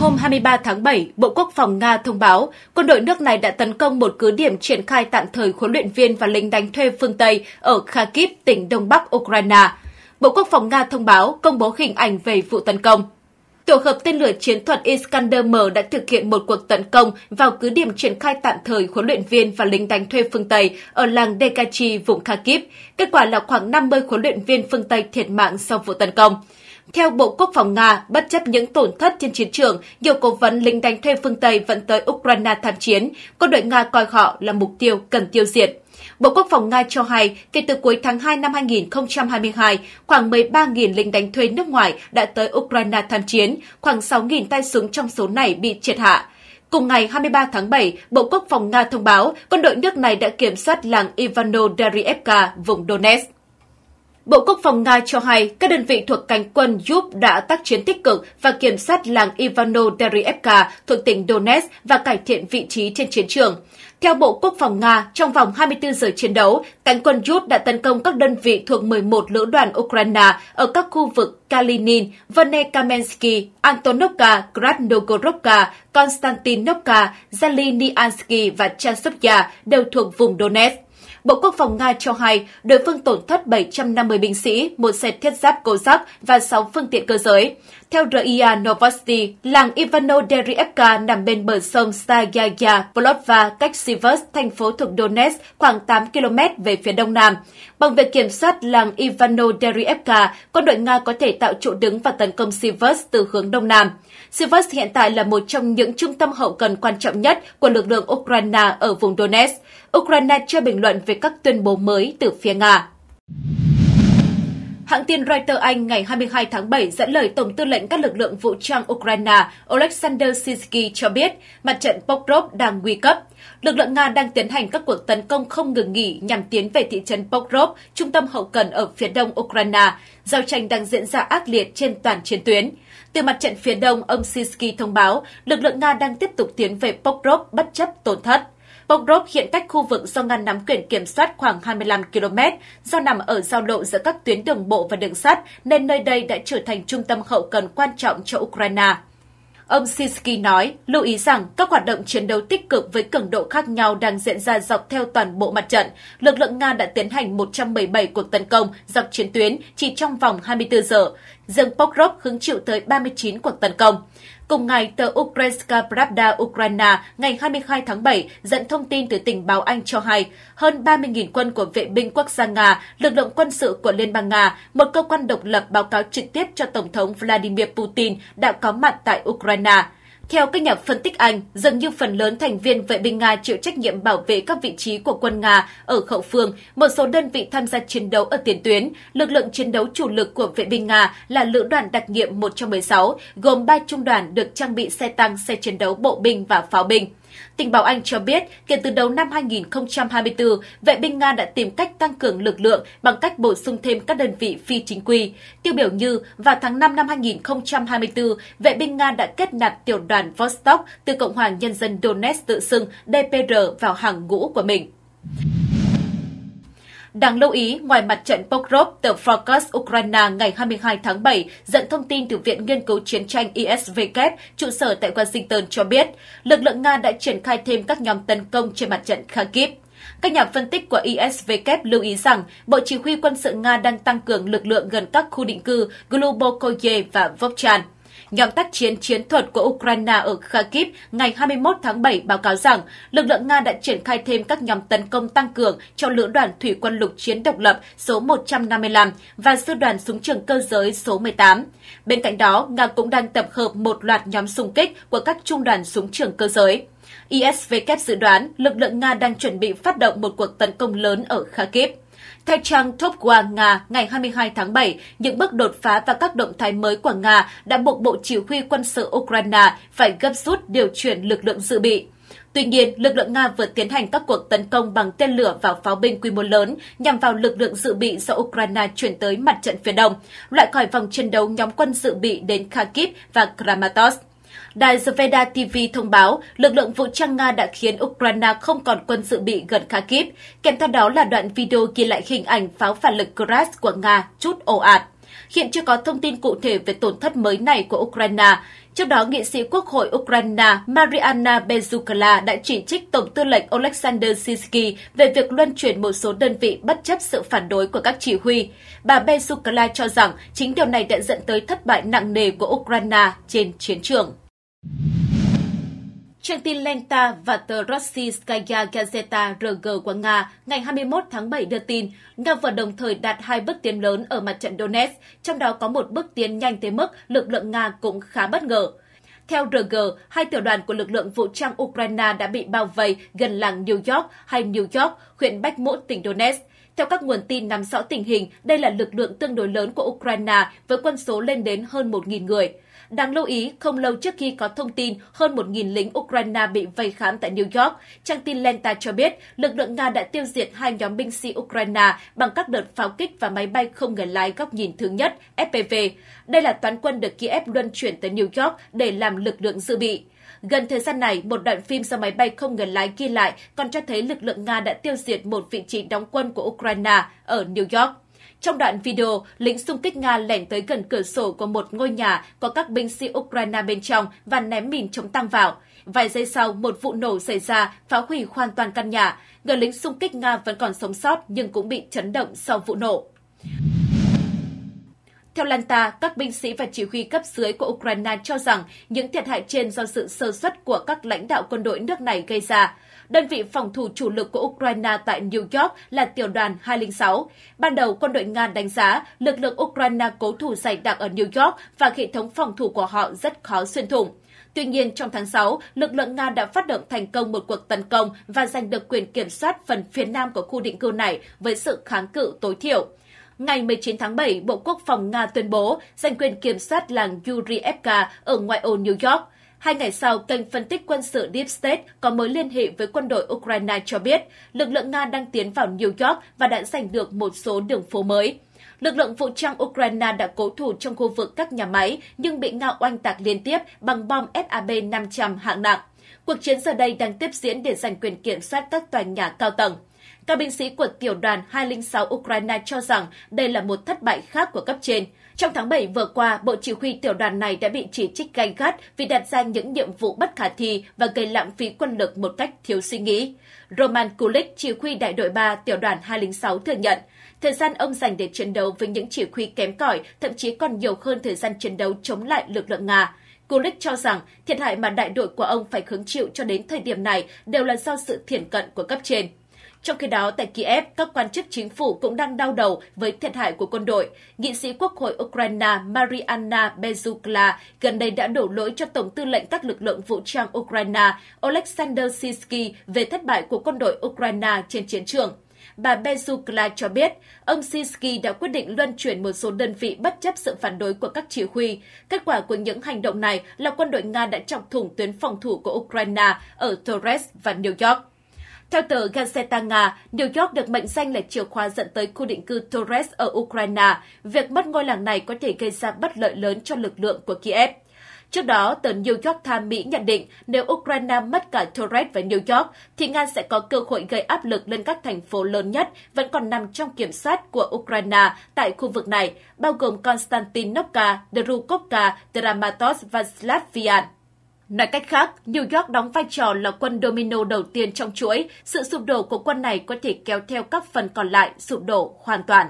Hôm 23 tháng 7, Bộ Quốc phòng Nga thông báo quân đội nước này đã tấn công một cứ điểm triển khai tạm thời huấn luyện viên và lính đánh thuê phương Tây ở Kharkiv, tỉnh Đông Bắc Ukraine. Bộ Quốc phòng Nga thông báo công bố hình ảnh về vụ tấn công. Tổ hợp tên lửa chiến thuật Iskander-M đã thực hiện một cuộc tấn công vào cứ điểm triển khai tạm thời huấn luyện viên và lính đánh thuê phương Tây ở làng Dekachi, vùng Kharkiv. Kết quả là khoảng 50 huấn luyện viên phương Tây thiệt mạng sau vụ tấn công. Theo Bộ Quốc phòng Nga, bất chấp những tổn thất trên chiến trường, nhiều cố vấn lính đánh thuê phương Tây vẫn tới Ukraine tham chiến. Quân đội Nga coi họ là mục tiêu cần tiêu diệt. Bộ Quốc phòng Nga cho hay, kể từ cuối tháng 2 năm 2022, khoảng 13.000 lính đánh thuê nước ngoài đã tới Ukraine tham chiến, khoảng 6.000 tay súng trong số này bị triệt hạ. Cùng ngày 23 tháng 7, Bộ Quốc phòng Nga thông báo quân đội nước này đã kiểm soát làng Ivano Darievka, vùng Donetsk. Bộ Quốc phòng Nga cho hay các đơn vị thuộc cánh quân Yup đã tác chiến tích cực và kiểm soát làng Ivano Derievka thuộc tỉnh Donetsk và cải thiện vị trí trên chiến trường. Theo Bộ Quốc phòng Nga, trong vòng 24 giờ chiến đấu, cánh quân Yud đã tấn công các đơn vị thuộc 11 lữ đoàn Ukraine ở các khu vực Kalinin, Vernekamensky, Antonovka, Krasnogorovka, Konstantinovka, Zeliniansky và Chasovya đều thuộc vùng Donetsk. Bộ Quốc phòng Nga cho hay đối phương tổn thất 750 binh sĩ, một xe thiết giáp Cossack và 6 phương tiện cơ giới. Theo RIA Novosti, làng Ivano Derivka nằm bên bờ sông Stayaya Volodva cách Sivers, thành phố thuộc Donetsk, khoảng 8 km về phía đông nam. Bằng việc kiểm soát làng Ivano Derivka, quân đội Nga có thể tạo chỗ đứng và tấn công Sivers từ hướng đông nam. Sivers hiện tại là một trong những trung tâm hậu cần quan trọng nhất của lực lượng Ukraine ở vùng Donetsk. Ukraine chưa bình luận về các tuyên bố mới từ phía Nga. Hãng tin Reuters Anh ngày 22 tháng 7 dẫn lời Tổng tư lệnh các lực lượng vũ trang Ukraine Oleksandr Sinsky cho biết mặt trận Pokrov đang nguy cấp. Lực lượng Nga đang tiến hành các cuộc tấn công không ngừng nghỉ nhằm tiến về thị trấn Pokrov, trung tâm hậu cần ở phía đông Ukraine. Giao tranh đang diễn ra ác liệt trên toàn chiến tuyến. Từ mặt trận phía đông, ông Sinsky thông báo lực lượng Nga đang tiếp tục tiến về Pokrov bất chấp tổn thất. Pokrov hiện cách khu vực do Nga nắm quyền kiểm soát khoảng 25 km, do nằm ở giao lộ giữa các tuyến đường bộ và đường sắt, nên nơi đây đã trở thành trung tâm hậu cần quan trọng cho Ukraine. Ông Sinsky nói, lưu ý rằng các hoạt động chiến đấu tích cực với cường độ khác nhau đang diễn ra dọc theo toàn bộ mặt trận. Lực lượng Nga đã tiến hành 177 cuộc tấn công dọc chiến tuyến chỉ trong vòng 24 giờ riêng Pokrov hứng chịu tới 39 cuộc tấn công. Cùng ngày, tờ Ukrainska Pravda Ukraine ngày 22 tháng 7 dẫn thông tin từ tình báo Anh cho hay hơn 30.000 quân của vệ binh quốc gia Nga, lực lượng quân sự của Liên bang Nga, một cơ quan độc lập báo cáo trực tiếp cho Tổng thống Vladimir Putin đã có mặt tại Ukraine. Theo các nhà phân tích Anh, dường như phần lớn thành viên vệ binh Nga chịu trách nhiệm bảo vệ các vị trí của quân Nga ở hậu phương, một số đơn vị tham gia chiến đấu ở tiền tuyến. Lực lượng chiến đấu chủ lực của vệ binh Nga là lữ đoàn đặc nhiệm 116, gồm 3 trung đoàn được trang bị xe tăng, xe chiến đấu bộ binh và pháo binh. Tình báo Anh cho biết, kể từ đầu năm 2024, vệ binh Nga đã tìm cách tăng cường lực lượng bằng cách bổ sung thêm các đơn vị phi chính quy. Tiêu biểu như, vào tháng 5 năm 2024, vệ binh Nga đã kết nạp tiểu đoàn Vostok từ Cộng hòa Nhân dân Donetsk tự xưng DPR vào hàng ngũ của mình. Đáng lưu ý, ngoài mặt trận Pokrov, tờ Focus Ukraine ngày 22 tháng 7 dẫn thông tin từ Viện Nghiên cứu Chiến tranh ISVK, trụ sở tại Washington cho biết, lực lượng Nga đã triển khai thêm các nhóm tấn công trên mặt trận Kharkiv. Các nhà phân tích của ISVK lưu ý rằng Bộ Chỉ huy quân sự Nga đang tăng cường lực lượng gần các khu định cư Globokoye và Vovchan. Nhóm tác chiến chiến thuật của Ukraine ở Kharkiv ngày 21 tháng 7 báo cáo rằng lực lượng Nga đã triển khai thêm các nhóm tấn công tăng cường cho lữ đoàn thủy quân lục chiến độc lập số 155 và sư đoàn súng trường cơ giới số 18. Bên cạnh đó, Nga cũng đang tập hợp một loạt nhóm xung kích của các trung đoàn súng trường cơ giới. isvk dự đoán lực lượng Nga đang chuẩn bị phát động một cuộc tấn công lớn ở Kharkiv. Theo trang Top của Nga ngày 22 tháng 7, những bước đột phá và các động thái mới của Nga đã buộc Bộ Chỉ huy quân sự Ukraine phải gấp rút điều chuyển lực lượng dự bị. Tuy nhiên, lực lượng Nga vừa tiến hành các cuộc tấn công bằng tên lửa và pháo binh quy mô lớn nhằm vào lực lượng dự bị do Ukraine chuyển tới mặt trận phía đông, loại khỏi vòng chiến đấu nhóm quân dự bị đến Kharkiv và Kramatorsk. Đài Zveda TV thông báo lực lượng vũ trang Nga đã khiến Ukraine không còn quân sự bị gần Kharkiv, kèm theo đó là đoạn video ghi lại hình ảnh pháo phản lực Kras của Nga chút ồ ạt. Hiện chưa có thông tin cụ thể về tổn thất mới này của Ukraine. Trước đó, nghị sĩ Quốc hội Ukraine Mariana Bezukala đã chỉ trích Tổng tư lệnh Oleksandr Sisky về việc luân chuyển một số đơn vị bất chấp sự phản đối của các chỉ huy. Bà Bezukala cho rằng chính điều này đã dẫn tới thất bại nặng nề của Ukraine trên chiến trường. Trang tin Lenta và tờ Rossiyskaya Gazeta RG của Nga ngày 21 tháng 7 đưa tin, Nga vừa đồng thời đạt hai bước tiến lớn ở mặt trận Donetsk, trong đó có một bước tiến nhanh tới mức lực lượng Nga cũng khá bất ngờ. Theo RG, hai tiểu đoàn của lực lượng vũ trang Ukraine đã bị bao vây gần làng New York hay New York, huyện Bách Mỗ, tỉnh Donetsk. Theo các nguồn tin nắm rõ tình hình, đây là lực lượng tương đối lớn của Ukraine với quân số lên đến hơn 1.000 người. Đáng lưu ý, không lâu trước khi có thông tin hơn 1.000 lính Ukraine bị vây khám tại New York, trang tin Lenta cho biết lực lượng Nga đã tiêu diệt hai nhóm binh sĩ Ukraine bằng các đợt pháo kích và máy bay không người lái góc nhìn thứ nhất FPV. Đây là toán quân được Kiev luân chuyển tới New York để làm lực lượng dự bị. Gần thời gian này, một đoạn phim do máy bay không người lái ghi lại còn cho thấy lực lượng Nga đã tiêu diệt một vị trí đóng quân của Ukraine ở New York. Trong đoạn video, lính xung kích Nga lẻn tới gần cửa sổ của một ngôi nhà có các binh sĩ Ukraine bên trong và ném mìn chống tăng vào. Vài giây sau, một vụ nổ xảy ra, phá hủy hoàn toàn căn nhà. Người lính xung kích Nga vẫn còn sống sót nhưng cũng bị chấn động sau vụ nổ. Theo Lanta, các binh sĩ và chỉ huy cấp dưới của Ukraine cho rằng những thiệt hại trên do sự sơ suất của các lãnh đạo quân đội nước này gây ra. Đơn vị phòng thủ chủ lực của Ukraine tại New York là tiểu đoàn 206. Ban đầu, quân đội Nga đánh giá lực lượng Ukraine cố thủ dày đặc ở New York và hệ thống phòng thủ của họ rất khó xuyên thủng. Tuy nhiên, trong tháng 6, lực lượng Nga đã phát động thành công một cuộc tấn công và giành được quyền kiểm soát phần phía nam của khu định cư này với sự kháng cự tối thiểu. Ngày 19 tháng 7, Bộ Quốc phòng Nga tuyên bố giành quyền kiểm soát làng Yuriyevka ở ngoại ô New York. Hai ngày sau, kênh phân tích quân sự Deep State có mối liên hệ với quân đội Ukraine cho biết lực lượng Nga đang tiến vào New York và đã giành được một số đường phố mới. Lực lượng vũ trang Ukraine đã cố thủ trong khu vực các nhà máy nhưng bị Nga oanh tạc liên tiếp bằng bom SAB 500 hạng nặng. Cuộc chiến giờ đây đang tiếp diễn để giành quyền kiểm soát các tòa nhà cao tầng. Các binh sĩ của tiểu đoàn 206 Ukraine cho rằng đây là một thất bại khác của cấp trên. Trong tháng 7 vừa qua, Bộ Chỉ huy tiểu đoàn này đã bị chỉ trích gay gắt vì đặt ra những nhiệm vụ bất khả thi và gây lãng phí quân lực một cách thiếu suy nghĩ. Roman Kulik, chỉ huy đại đội 3 tiểu đoàn 206 thừa nhận, thời gian ông dành để chiến đấu với những chỉ huy kém cỏi thậm chí còn nhiều hơn thời gian chiến đấu chống lại lực lượng Nga. Kulik cho rằng thiệt hại mà đại đội của ông phải hứng chịu cho đến thời điểm này đều là do sự thiển cận của cấp trên. Trong khi đó, tại Kiev, các quan chức chính phủ cũng đang đau đầu với thiệt hại của quân đội. Nghị sĩ Quốc hội Ukraine Mariana Bezukla gần đây đã đổ lỗi cho Tổng tư lệnh các lực lượng vũ trang Ukraine Oleksandr Sisky về thất bại của quân đội Ukraine trên chiến trường. Bà Bezukla cho biết, ông Siski đã quyết định luân chuyển một số đơn vị bất chấp sự phản đối của các chỉ huy. Kết quả của những hành động này là quân đội Nga đã chọc thủng tuyến phòng thủ của Ukraine ở Torres và New York. Theo tờ Gazeta Nga, New York được mệnh danh là chìa khóa dẫn tới khu định cư Torres ở Ukraine. Việc mất ngôi làng này có thể gây ra bất lợi lớn cho lực lượng của Kiev. Trước đó, tờ New York Times Mỹ nhận định nếu Ukraine mất cả Torres và New York, thì Nga sẽ có cơ hội gây áp lực lên các thành phố lớn nhất vẫn còn nằm trong kiểm soát của Ukraine tại khu vực này, bao gồm Konstantinovka, Drukovka, Dramatos và Slavian. Nói cách khác, New York đóng vai trò là quân domino đầu tiên trong chuỗi, sự sụp đổ của quân này có thể kéo theo các phần còn lại sụp đổ hoàn toàn.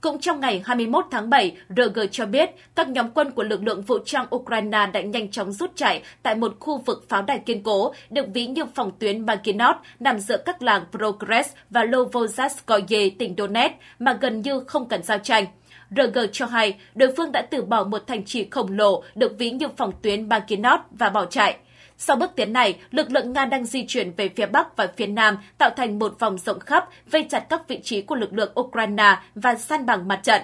Cũng trong ngày 21 tháng 7, RG cho biết các nhóm quân của lực lượng vũ trang Ukraine đã nhanh chóng rút chạy tại một khu vực pháo đài kiên cố, được ví như phòng tuyến Maginot nằm giữa các làng Progress và Lovozhatskoye, tỉnh Donetsk, mà gần như không cần giao tranh. RG cho hay đối phương đã từ bỏ một thành trì khổng lồ được ví như phòng tuyến Bakinot và bỏ chạy. Sau bước tiến này, lực lượng Nga đang di chuyển về phía Bắc và phía Nam tạo thành một vòng rộng khắp vây chặt các vị trí của lực lượng Ukraine và san bằng mặt trận.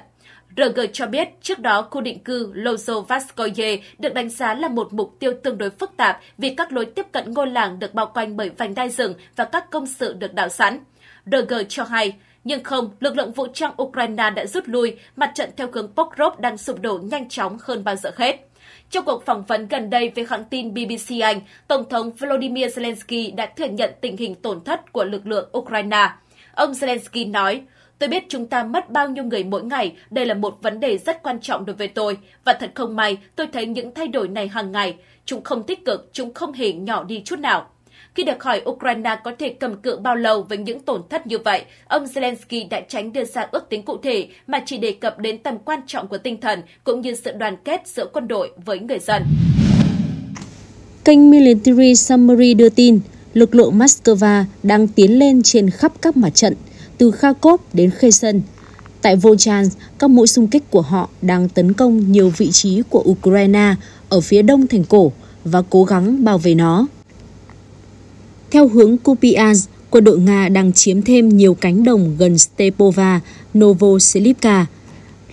RG cho biết trước đó khu định cư Lozovaskoye được đánh giá là một mục tiêu tương đối phức tạp vì các lối tiếp cận ngôi làng được bao quanh bởi vành đai rừng và các công sự được đào sẵn. RG cho hay nhưng không, lực lượng vũ trang Ukraine đã rút lui, mặt trận theo hướng Pokrov đang sụp đổ nhanh chóng hơn bao giờ hết. Trong cuộc phỏng vấn gần đây với hãng tin BBC Anh, Tổng thống Volodymyr Zelensky đã thừa nhận tình hình tổn thất của lực lượng Ukraine. Ông Zelensky nói, Tôi biết chúng ta mất bao nhiêu người mỗi ngày, đây là một vấn đề rất quan trọng đối với tôi. Và thật không may, tôi thấy những thay đổi này hàng ngày. Chúng không tích cực, chúng không hề nhỏ đi chút nào. Khi được hỏi Ukraine có thể cầm cự bao lâu với những tổn thất như vậy, ông Zelensky đã tránh đưa ra ước tính cụ thể mà chỉ đề cập đến tầm quan trọng của tinh thần cũng như sự đoàn kết giữa quân đội với người dân. Kênh Military Summary đưa tin, lực lượng Moscow đang tiến lên trên khắp các mặt trận, từ Kharkov đến Kherson. Tại Volchan, các mũi xung kích của họ đang tấn công nhiều vị trí của Ukraine ở phía đông thành cổ và cố gắng bảo vệ nó. Theo hướng Kupiansk, quân đội Nga đang chiếm thêm nhiều cánh đồng gần Stepova, Novoselivka.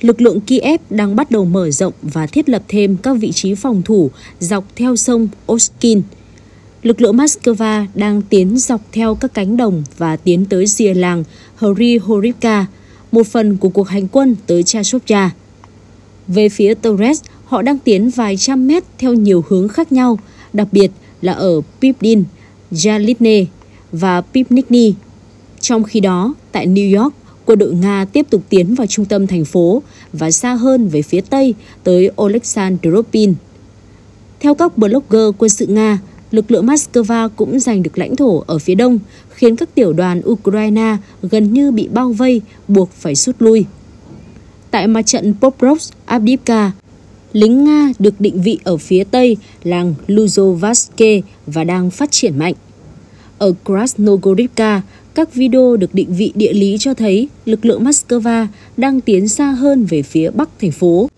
Lực lượng Kiev đang bắt đầu mở rộng và thiết lập thêm các vị trí phòng thủ dọc theo sông Oskin. Lực lượng Moscow đang tiến dọc theo các cánh đồng và tiến tới rìa làng Horihorivka, một phần của cuộc hành quân tới Chashovya. Về phía Torres, họ đang tiến vài trăm mét theo nhiều hướng khác nhau, đặc biệt là ở Pipdin, Jalitne và Pipnikny. Trong khi đó, tại New York, quân đội Nga tiếp tục tiến vào trung tâm thành phố và xa hơn về phía Tây tới Oleksandropin. Theo các blogger quân sự Nga, lực lượng Moscow cũng giành được lãnh thổ ở phía đông, khiến các tiểu đoàn Ukraine gần như bị bao vây, buộc phải rút lui. Tại mặt trận Poprovsk Abdivka, lính Nga được định vị ở phía tây làng Luzovaske và đang phát triển mạnh. Ở Krasnogorivka, các video được định vị địa lý cho thấy lực lượng Moscow đang tiến xa hơn về phía bắc thành phố.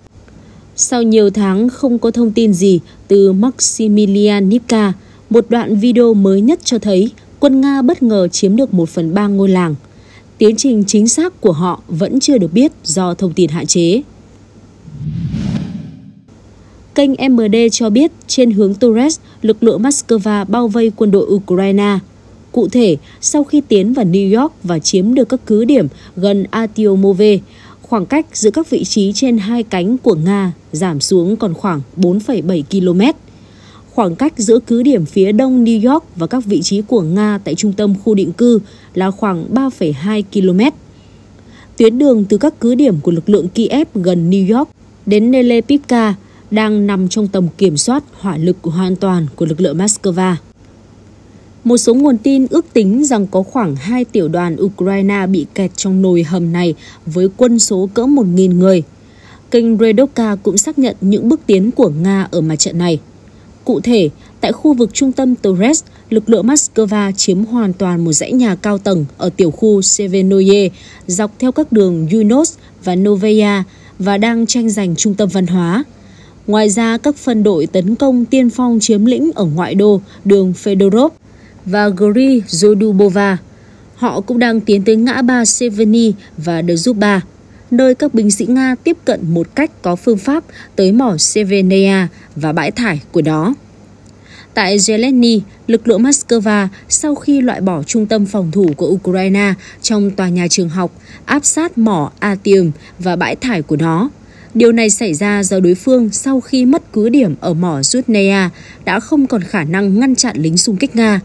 Sau nhiều tháng không có thông tin gì từ Maximilianivka, một đoạn video mới nhất cho thấy quân Nga bất ngờ chiếm được một phần ba ngôi làng. Tiến trình chính xác của họ vẫn chưa được biết do thông tin hạn chế. Kênh MD cho biết trên hướng Torres, lực lượng Moscow bao vây quân đội Ukraine – Cụ thể, sau khi tiến vào New York và chiếm được các cứ điểm gần Atiomove, khoảng cách giữa các vị trí trên hai cánh của Nga giảm xuống còn khoảng 4,7 km. Khoảng cách giữa cứ điểm phía đông New York và các vị trí của Nga tại trung tâm khu định cư là khoảng 3,2 km. Tuyến đường từ các cứ điểm của lực lượng Kiev gần New York đến Nelepivka đang nằm trong tầm kiểm soát hỏa lực hoàn toàn của lực lượng Moscow. Một số nguồn tin ước tính rằng có khoảng 2 tiểu đoàn Ukraine bị kẹt trong nồi hầm này với quân số cỡ 1.000 người. Kênh Redoka cũng xác nhận những bước tiến của Nga ở mặt trận này. Cụ thể, tại khu vực trung tâm Torres, lực lượng Moscow chiếm hoàn toàn một dãy nhà cao tầng ở tiểu khu Sevenoye dọc theo các đường Yunos và Novaya và đang tranh giành trung tâm văn hóa. Ngoài ra, các phân đội tấn công tiên phong chiếm lĩnh ở ngoại đô, đường Fedorov, và Gori Zodubova. Họ cũng đang tiến tới ngã ba Severny và Dzubba, nơi các binh sĩ Nga tiếp cận một cách có phương pháp tới mỏ Sevenia và bãi thải của đó. Tại Zeleny, lực lượng Moscow sau khi loại bỏ trung tâm phòng thủ của Ukraine trong tòa nhà trường học, áp sát mỏ Atium và bãi thải của nó. Điều này xảy ra do đối phương sau khi mất cứ điểm ở mỏ Zutnea đã không còn khả năng ngăn chặn lính xung kích Nga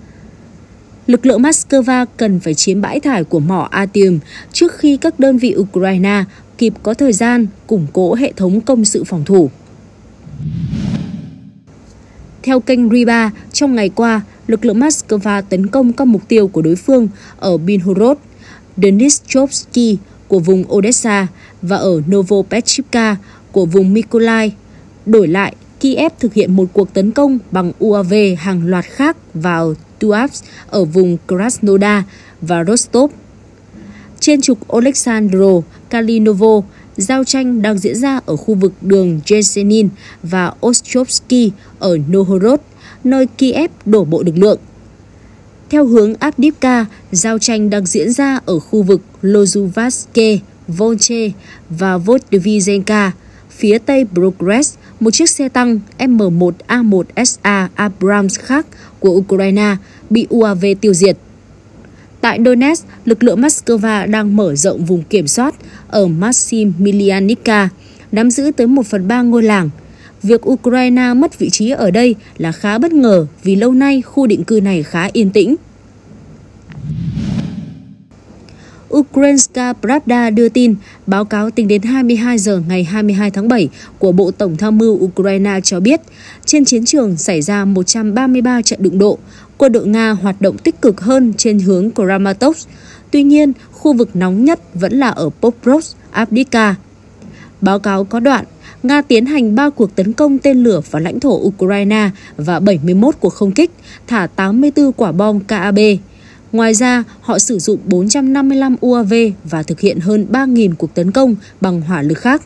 lực lượng Moscow cần phải chiếm bãi thải của mỏ Atium trước khi các đơn vị Ukraine kịp có thời gian củng cố hệ thống công sự phòng thủ. Theo kênh Riba, trong ngày qua, lực lượng Moscow tấn công các mục tiêu của đối phương ở Binhorod, Dnistrovsky của vùng Odessa và ở Novopetrovka của vùng Mykolaiv. Đổi lại, Kiev thực hiện một cuộc tấn công bằng UAV hàng loạt khác vào Tuavs ở vùng Krasnodar và Rostov. Trên trục Oleksandro Kalinovo, giao tranh đang diễn ra ở khu vực đường Jesenin và Ostrovsky ở Nohorod, nơi Kiev đổ bộ lực lượng. Theo hướng Abdivka, giao tranh đang diễn ra ở khu vực Lozuvatske, Volche và Vodvizenka, phía tây Progress một chiếc xe tăng M1A1SA Abrams khác của Ukraine bị UAV tiêu diệt. Tại Donetsk, lực lượng Moscow đang mở rộng vùng kiểm soát ở Maximilianika, nắm giữ tới 1 phần 3 ngôi làng. Việc Ukraine mất vị trí ở đây là khá bất ngờ vì lâu nay khu định cư này khá yên tĩnh. Ukrainska Pravda đưa tin, báo cáo tính đến 22 giờ ngày 22 tháng 7 của Bộ Tổng tham mưu Ukraine cho biết, trên chiến trường xảy ra 133 trận đụng độ, quân đội Nga hoạt động tích cực hơn trên hướng Kramatorsk. Tuy nhiên, khu vực nóng nhất vẫn là ở Pokrovsk, Avdiivka. Báo cáo có đoạn, Nga tiến hành 3 cuộc tấn công tên lửa vào lãnh thổ Ukraine và 71 cuộc không kích, thả 84 quả bom KAB Ngoài ra, họ sử dụng 455 UAV và thực hiện hơn 3.000 cuộc tấn công bằng hỏa lực khác.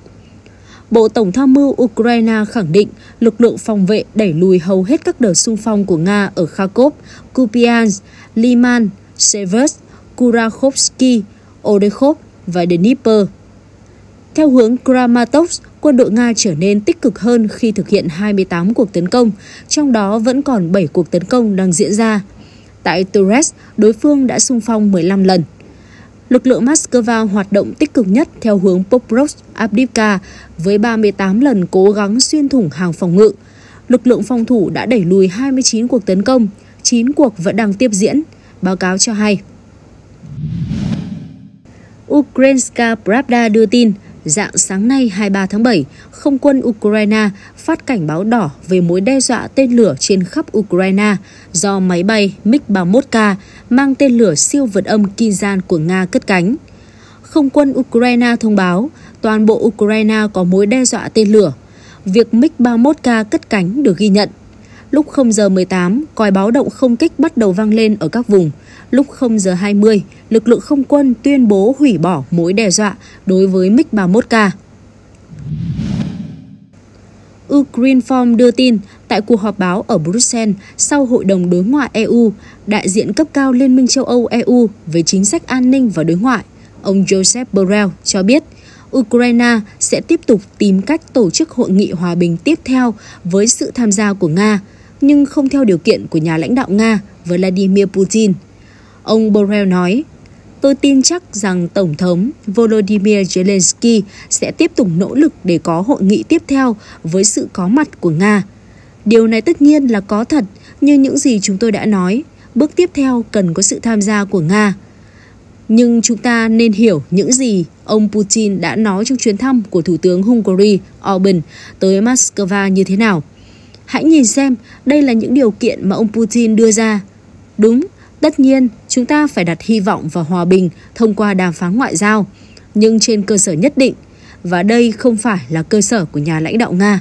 Bộ Tổng tham mưu Ukraine khẳng định lực lượng phòng vệ đẩy lùi hầu hết các đợt xung phong của Nga ở Kharkov, Kupiansk, Liman, severs Kurakhovsky, Odekhov và Dnipro. Theo hướng Kramatorsk, quân đội Nga trở nên tích cực hơn khi thực hiện 28 cuộc tấn công, trong đó vẫn còn 7 cuộc tấn công đang diễn ra. Tại Torres, đối phương đã xung phong 15 lần. Lực lượng Moscow hoạt động tích cực nhất theo hướng Poprov Abdivka với 38 lần cố gắng xuyên thủng hàng phòng ngự. Lực lượng phòng thủ đã đẩy lùi 29 cuộc tấn công, 9 cuộc vẫn đang tiếp diễn, báo cáo cho hay. Ukrainska Pravda đưa tin, Dạng sáng nay 23 tháng 7, không quân Ukraine phát cảnh báo đỏ về mối đe dọa tên lửa trên khắp Ukraine do máy bay MiG-31K mang tên lửa siêu vượt âm Kinzhan của Nga cất cánh. Không quân Ukraine thông báo toàn bộ Ukraine có mối đe dọa tên lửa. Việc MiG-31K cất cánh được ghi nhận. Lúc 0 giờ 18, còi báo động không kích bắt đầu vang lên ở các vùng. Lúc 0 giờ 20, lực lượng không quân tuyên bố hủy bỏ mối đe dọa đối với MiG-31K. Ukrinform đưa tin, tại cuộc họp báo ở Bruxelles sau Hội đồng Đối ngoại EU, đại diện cấp cao Liên minh châu Âu EU về chính sách an ninh và đối ngoại, ông Joseph Borrell cho biết, Ukraine sẽ tiếp tục tìm cách tổ chức hội nghị hòa bình tiếp theo với sự tham gia của Nga, nhưng không theo điều kiện của nhà lãnh đạo Nga Vladimir Putin. Ông Borrell nói, Tôi tin chắc rằng Tổng thống Volodymyr Zelensky sẽ tiếp tục nỗ lực để có hội nghị tiếp theo với sự có mặt của Nga. Điều này tất nhiên là có thật, như những gì chúng tôi đã nói, bước tiếp theo cần có sự tham gia của Nga. Nhưng chúng ta nên hiểu những gì ông Putin đã nói trong chuyến thăm của Thủ tướng Hungary Orbán tới Moscow như thế nào. Hãy nhìn xem đây là những điều kiện mà ông Putin đưa ra. Đúng, Tất nhiên, chúng ta phải đặt hy vọng vào hòa bình thông qua đàm phán ngoại giao, nhưng trên cơ sở nhất định, và đây không phải là cơ sở của nhà lãnh đạo Nga.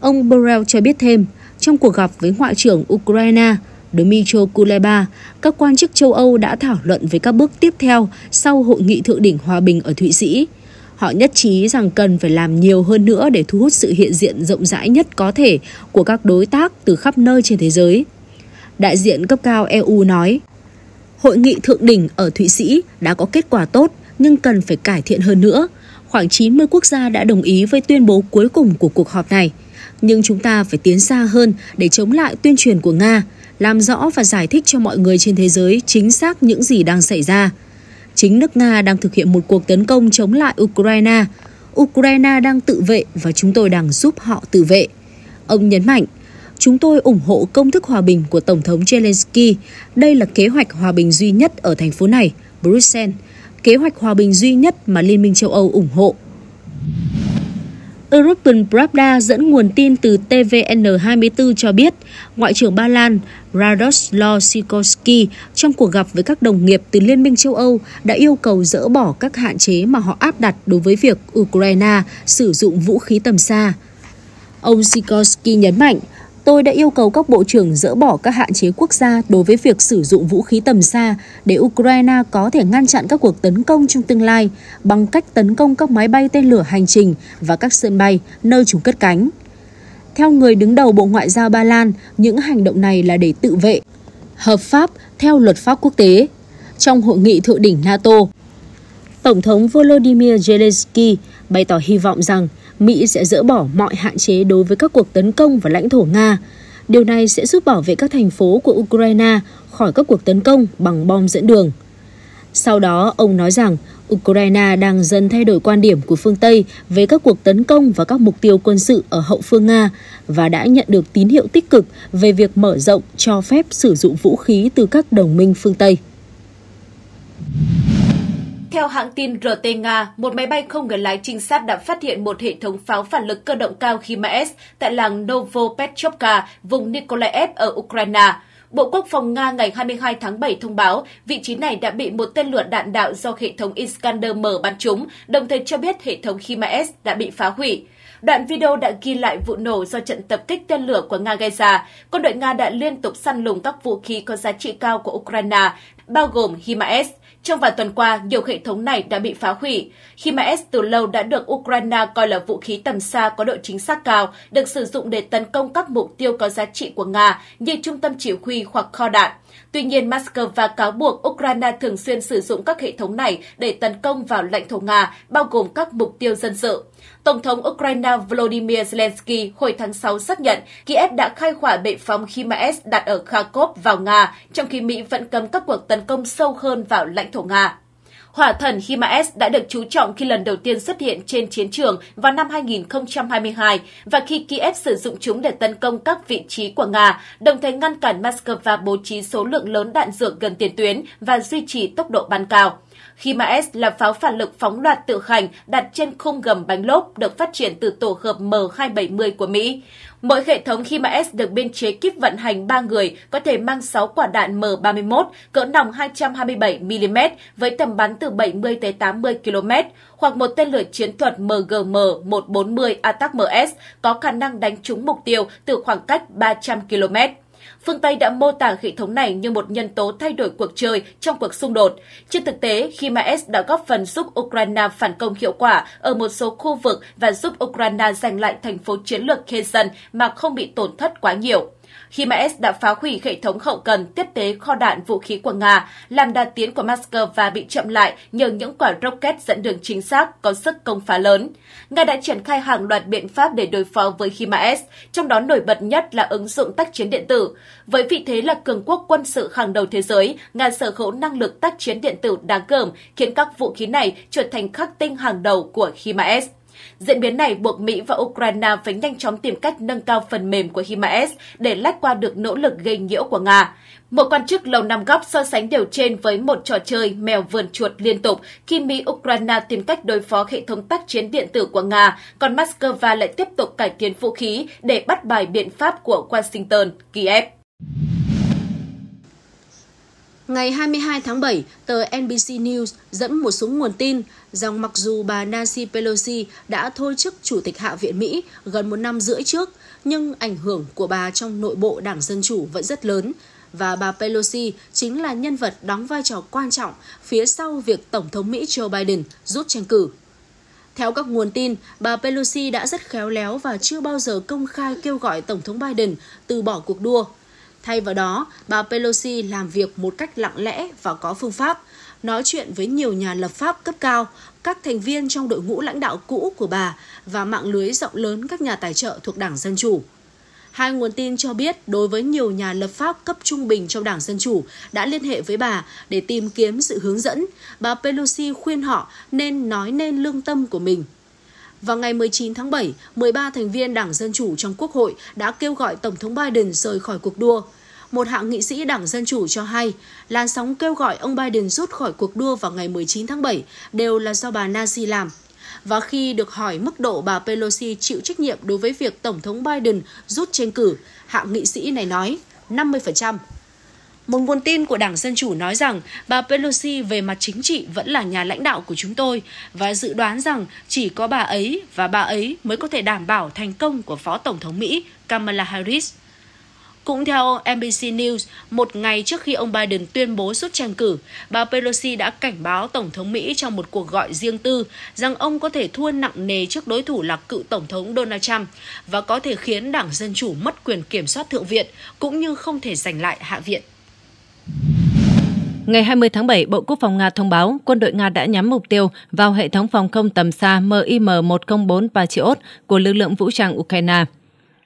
Ông Borrell cho biết thêm, trong cuộc gặp với Ngoại trưởng Ukraine Dmytro Kuleba, các quan chức châu Âu đã thảo luận về các bước tiếp theo sau Hội nghị Thượng đỉnh Hòa bình ở Thụy Sĩ. Họ nhất trí rằng cần phải làm nhiều hơn nữa để thu hút sự hiện diện rộng rãi nhất có thể của các đối tác từ khắp nơi trên thế giới đại diện cấp cao EU nói. Hội nghị thượng đỉnh ở Thụy Sĩ đã có kết quả tốt nhưng cần phải cải thiện hơn nữa. Khoảng 90 quốc gia đã đồng ý với tuyên bố cuối cùng của cuộc họp này. Nhưng chúng ta phải tiến xa hơn để chống lại tuyên truyền của Nga, làm rõ và giải thích cho mọi người trên thế giới chính xác những gì đang xảy ra. Chính nước Nga đang thực hiện một cuộc tấn công chống lại Ukraine. Ukraine đang tự vệ và chúng tôi đang giúp họ tự vệ. Ông nhấn mạnh, Chúng tôi ủng hộ công thức hòa bình của Tổng thống Zelensky. Đây là kế hoạch hòa bình duy nhất ở thành phố này, Bruxelles. Kế hoạch hòa bình duy nhất mà Liên minh châu Âu ủng hộ. European Pravda dẫn nguồn tin từ TVN24 cho biết, Ngoại trưởng Ba Lan Radoslaw Sikorski trong cuộc gặp với các đồng nghiệp từ Liên minh châu Âu đã yêu cầu dỡ bỏ các hạn chế mà họ áp đặt đối với việc Ukraine sử dụng vũ khí tầm xa. Ông Sikorski nhấn mạnh, tôi đã yêu cầu các bộ trưởng dỡ bỏ các hạn chế quốc gia đối với việc sử dụng vũ khí tầm xa để Ukraine có thể ngăn chặn các cuộc tấn công trong tương lai bằng cách tấn công các máy bay tên lửa hành trình và các sân bay nơi chúng cất cánh. Theo người đứng đầu Bộ Ngoại giao Ba Lan, những hành động này là để tự vệ, hợp pháp theo luật pháp quốc tế. Trong hội nghị thượng đỉnh NATO, Tổng thống Volodymyr Zelensky bày tỏ hy vọng rằng Mỹ sẽ dỡ bỏ mọi hạn chế đối với các cuộc tấn công vào lãnh thổ Nga. Điều này sẽ giúp bảo vệ các thành phố của Ukraine khỏi các cuộc tấn công bằng bom dẫn đường. Sau đó, ông nói rằng Ukraine đang dần thay đổi quan điểm của phương Tây về các cuộc tấn công và các mục tiêu quân sự ở hậu phương Nga và đã nhận được tín hiệu tích cực về việc mở rộng cho phép sử dụng vũ khí từ các đồng minh phương Tây. Theo hãng tin RT Nga, một máy bay không người lái trinh sát đã phát hiện một hệ thống pháo phản lực cơ động cao HIMARS tại làng Novopetrovka, vùng Nikolaev ở Ukraine. Bộ Quốc phòng Nga ngày 22 tháng 7 thông báo vị trí này đã bị một tên lửa đạn đạo do hệ thống Iskander-M bắn trúng, đồng thời cho biết hệ thống HIMARS đã bị phá hủy. Đoạn video đã ghi lại vụ nổ do trận tập kích tên lửa của Nga gây ra. Quân đội Nga đã liên tục săn lùng các vũ khí có giá trị cao của Ukraine, bao gồm HIMARS. Trong vài tuần qua, nhiều hệ thống này đã bị phá hủy, khi mà S từ lâu đã được Ukraine coi là vũ khí tầm xa có độ chính xác cao, được sử dụng để tấn công các mục tiêu có giá trị của Nga như trung tâm chỉ huy hoặc kho đạn. Tuy nhiên, Moscow và cáo buộc Ukraine thường xuyên sử dụng các hệ thống này để tấn công vào lãnh thổ Nga, bao gồm các mục tiêu dân sự. Tổng thống Ukraine Volodymyr Zelensky hồi tháng 6 xác nhận Kiev đã khai hỏa bệ phóng HIMARS đặt ở Kharkov vào Nga, trong khi Mỹ vẫn cấm các cuộc tấn công sâu hơn vào lãnh thổ Nga. Hỏa thần HIMARS đã được chú trọng khi lần đầu tiên xuất hiện trên chiến trường vào năm 2022 và khi Kiev sử dụng chúng để tấn công các vị trí của Nga, đồng thời ngăn cản Moscow bố trí số lượng lớn đạn dược gần tiền tuyến và duy trì tốc độ bắn cao. Khi mà S là pháo phản lực phóng loạt tự hành đặt trên khung gầm bánh lốp được phát triển từ tổ hợp M270 của Mỹ. Mỗi hệ thống khi mà S được biên chế kíp vận hành 3 người có thể mang 6 quả đạn M31 cỡ nòng 227mm với tầm bắn từ 70 tới 80 km hoặc một tên lửa chiến thuật MGM-140 ATACMS có khả năng đánh trúng mục tiêu từ khoảng cách 300 km phương Tây đã mô tả hệ thống này như một nhân tố thay đổi cuộc chơi trong cuộc xung đột. Trên thực tế, khi mà S đã góp phần giúp Ukraine phản công hiệu quả ở một số khu vực và giúp Ukraine giành lại thành phố chiến lược Kherson mà không bị tổn thất quá nhiều khi mà S đã phá hủy hệ thống hậu cần tiếp tế kho đạn vũ khí của Nga, làm đà tiến của Moscow bị chậm lại nhờ những quả rocket dẫn đường chính xác có sức công phá lớn. Nga đã triển khai hàng loạt biện pháp để đối phó với HIMARS, trong đó nổi bật nhất là ứng dụng tác chiến điện tử. Với vị thế là cường quốc quân sự hàng đầu thế giới, Nga sở hữu năng lực tác chiến điện tử đáng gờm, khiến các vũ khí này trở thành khắc tinh hàng đầu của HIMARS. Diễn biến này buộc Mỹ và Ukraine phải nhanh chóng tìm cách nâng cao phần mềm của HIMARS để lách qua được nỗ lực gây nhiễu của Nga. Một quan chức Lầu Năm Góc so sánh điều trên với một trò chơi mèo vườn chuột liên tục khi Mỹ-Ukraine tìm cách đối phó hệ thống tác chiến điện tử của Nga, còn Moscow lại tiếp tục cải tiến vũ khí để bắt bài biện pháp của Washington, Kiev. Ngày 22 tháng 7, tờ NBC News dẫn một số nguồn tin rằng mặc dù bà Nancy Pelosi đã thôi chức Chủ tịch Hạ viện Mỹ gần một năm rưỡi trước, nhưng ảnh hưởng của bà trong nội bộ Đảng Dân Chủ vẫn rất lớn và bà Pelosi chính là nhân vật đóng vai trò quan trọng phía sau việc Tổng thống Mỹ Joe Biden rút tranh cử. Theo các nguồn tin, bà Pelosi đã rất khéo léo và chưa bao giờ công khai kêu gọi Tổng thống Biden từ bỏ cuộc đua Thay vào đó, bà Pelosi làm việc một cách lặng lẽ và có phương pháp, nói chuyện với nhiều nhà lập pháp cấp cao, các thành viên trong đội ngũ lãnh đạo cũ của bà và mạng lưới rộng lớn các nhà tài trợ thuộc Đảng Dân Chủ. Hai nguồn tin cho biết đối với nhiều nhà lập pháp cấp trung bình trong Đảng Dân Chủ đã liên hệ với bà để tìm kiếm sự hướng dẫn, bà Pelosi khuyên họ nên nói nên lương tâm của mình – vào ngày 19 tháng 7, 13 thành viên Đảng Dân Chủ trong Quốc hội đã kêu gọi Tổng thống Biden rời khỏi cuộc đua. Một hạng nghị sĩ Đảng Dân Chủ cho hay, làn sóng kêu gọi ông Biden rút khỏi cuộc đua vào ngày 19 tháng 7 đều là do bà Nancy làm. Và khi được hỏi mức độ bà Pelosi chịu trách nhiệm đối với việc Tổng thống Biden rút tranh cử, hạng nghị sĩ này nói 50%. Một nguồn tin của Đảng Dân Chủ nói rằng bà Pelosi về mặt chính trị vẫn là nhà lãnh đạo của chúng tôi và dự đoán rằng chỉ có bà ấy và bà ấy mới có thể đảm bảo thành công của Phó Tổng thống Mỹ Kamala Harris. Cũng theo NBC News, một ngày trước khi ông Biden tuyên bố rút tranh cử, bà Pelosi đã cảnh báo Tổng thống Mỹ trong một cuộc gọi riêng tư rằng ông có thể thua nặng nề trước đối thủ là cựu Tổng thống Donald Trump và có thể khiến Đảng Dân Chủ mất quyền kiểm soát Thượng viện cũng như không thể giành lại Hạ viện. Ngày 20 tháng 7, Bộ Quốc phòng Nga thông báo quân đội Nga đã nhắm mục tiêu vào hệ thống phòng không tầm xa MIM-104 Patriot của lực lượng vũ trang Ukraine.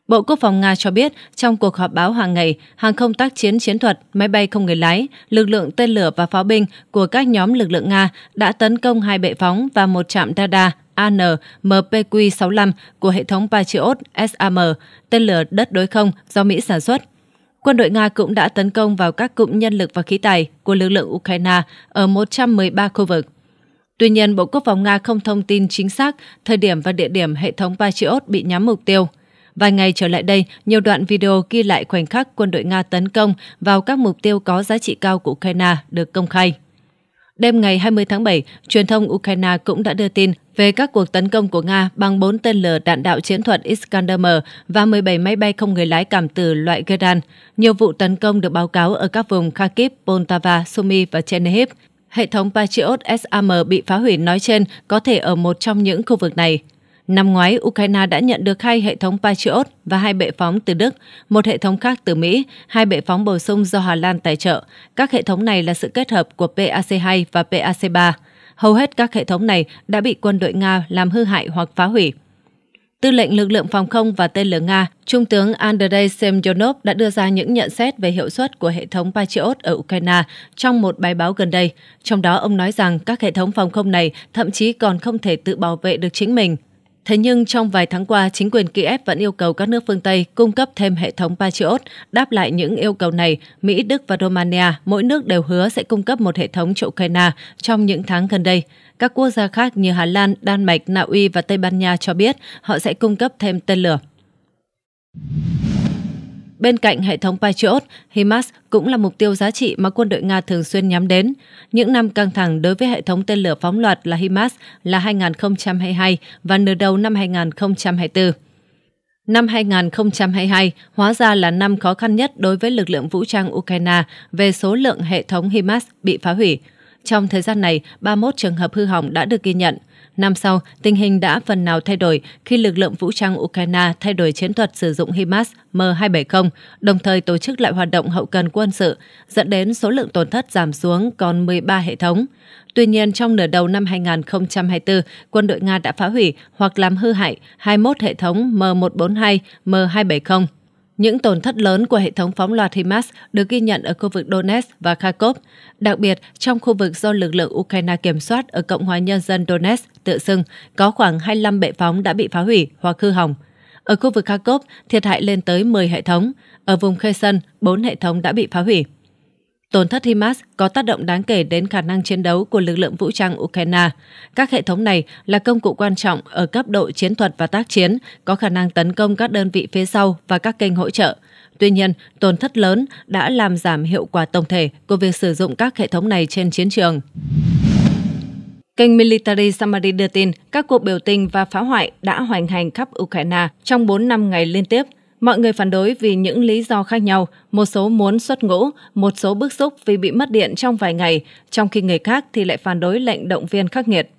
Bộ Quốc phòng Nga cho biết trong cuộc họp báo hàng ngày, hàng không tác chiến chiến thuật, máy bay không người lái, lực lượng tên lửa và pháo binh của các nhóm lực lượng Nga đã tấn công hai bệ phóng và một trạm radar AN MPQ-65 của hệ thống Patriot SAM, tên lửa đất đối không do Mỹ sản xuất quân đội Nga cũng đã tấn công vào các cụm nhân lực và khí tài của lực lượng Ukraine ở 113 khu vực. Tuy nhiên, Bộ Quốc phòng Nga không thông tin chính xác thời điểm và địa điểm hệ thống Patriot bị nhắm mục tiêu. Vài ngày trở lại đây, nhiều đoạn video ghi lại khoảnh khắc quân đội Nga tấn công vào các mục tiêu có giá trị cao của Ukraine được công khai. Đêm ngày 20 tháng 7, truyền thông Ukraine cũng đã đưa tin về các cuộc tấn công của Nga bằng 4 tên lửa đạn đạo chiến thuật Iskander-M và 17 máy bay không người lái cảm tử loại Gerdan. Nhiều vụ tấn công được báo cáo ở các vùng Kharkiv, Poltava, Sumy và Chernihiv. Hệ thống Patriot SAM bị phá hủy nói trên có thể ở một trong những khu vực này. Năm ngoái, Ukraine đã nhận được hai hệ thống Patriot và hai bệ phóng từ Đức, một hệ thống khác từ Mỹ, hai bệ phóng bổ sung do Hà Lan tài trợ. Các hệ thống này là sự kết hợp của PAC-2 và PAC-3. Hầu hết các hệ thống này đã bị quân đội Nga làm hư hại hoặc phá hủy. Tư lệnh lực lượng phòng không và tên lửa Nga, Trung tướng Andrei Semyonov đã đưa ra những nhận xét về hiệu suất của hệ thống Patriot ở Ukraine trong một bài báo gần đây. Trong đó, ông nói rằng các hệ thống phòng không này thậm chí còn không thể tự bảo vệ được chính mình Thế nhưng trong vài tháng qua, chính quyền Kiev vẫn yêu cầu các nước phương Tây cung cấp thêm hệ thống Patriot. Đáp lại những yêu cầu này, Mỹ, Đức và Romania mỗi nước đều hứa sẽ cung cấp một hệ thống cho Ukraine trong những tháng gần đây. Các quốc gia khác như Hà Lan, Đan Mạch, Na Uy và Tây Ban Nha cho biết họ sẽ cung cấp thêm tên lửa. Bên cạnh hệ thống Patriot, HIMARS cũng là mục tiêu giá trị mà quân đội Nga thường xuyên nhắm đến. Những năm căng thẳng đối với hệ thống tên lửa phóng loạt là HIMARS là 2022 và nửa đầu năm 2024. Năm 2022 hóa ra là năm khó khăn nhất đối với lực lượng vũ trang Ukraine về số lượng hệ thống HIMARS bị phá hủy. Trong thời gian này, 31 trường hợp hư hỏng đã được ghi nhận – Năm sau, tình hình đã phần nào thay đổi khi lực lượng vũ trang Ukraine thay đổi chiến thuật sử dụng HIMARS M270, đồng thời tổ chức lại hoạt động hậu cần quân sự, dẫn đến số lượng tổn thất giảm xuống còn 13 hệ thống. Tuy nhiên, trong nửa đầu năm 2024, quân đội Nga đã phá hủy hoặc làm hư hại 21 hệ thống M142, M270. Những tổn thất lớn của hệ thống phóng loạt HIMARS được ghi nhận ở khu vực Donetsk và Kharkov, đặc biệt trong khu vực do lực lượng Ukraine kiểm soát ở Cộng hòa Nhân dân Donetsk tự xưng, có khoảng 25 bệ phóng đã bị phá hủy hoặc hư hỏng. Ở khu vực Kharkov, thiệt hại lên tới 10 hệ thống. Ở vùng Kherson, 4 hệ thống đã bị phá hủy. Tổn thất HIMARS có tác động đáng kể đến khả năng chiến đấu của lực lượng vũ trang Ukraine. Các hệ thống này là công cụ quan trọng ở cấp độ chiến thuật và tác chiến, có khả năng tấn công các đơn vị phía sau và các kênh hỗ trợ. Tuy nhiên, tổn thất lớn đã làm giảm hiệu quả tổng thể của việc sử dụng các hệ thống này trên chiến trường. Kênh Military Samari đưa tin các cuộc biểu tình và phá hoại đã hoành hành khắp Ukraine trong 4 năm ngày liên tiếp – Mọi người phản đối vì những lý do khác nhau, một số muốn xuất ngũ, một số bức xúc vì bị mất điện trong vài ngày, trong khi người khác thì lại phản đối lệnh động viên khắc nghiệt.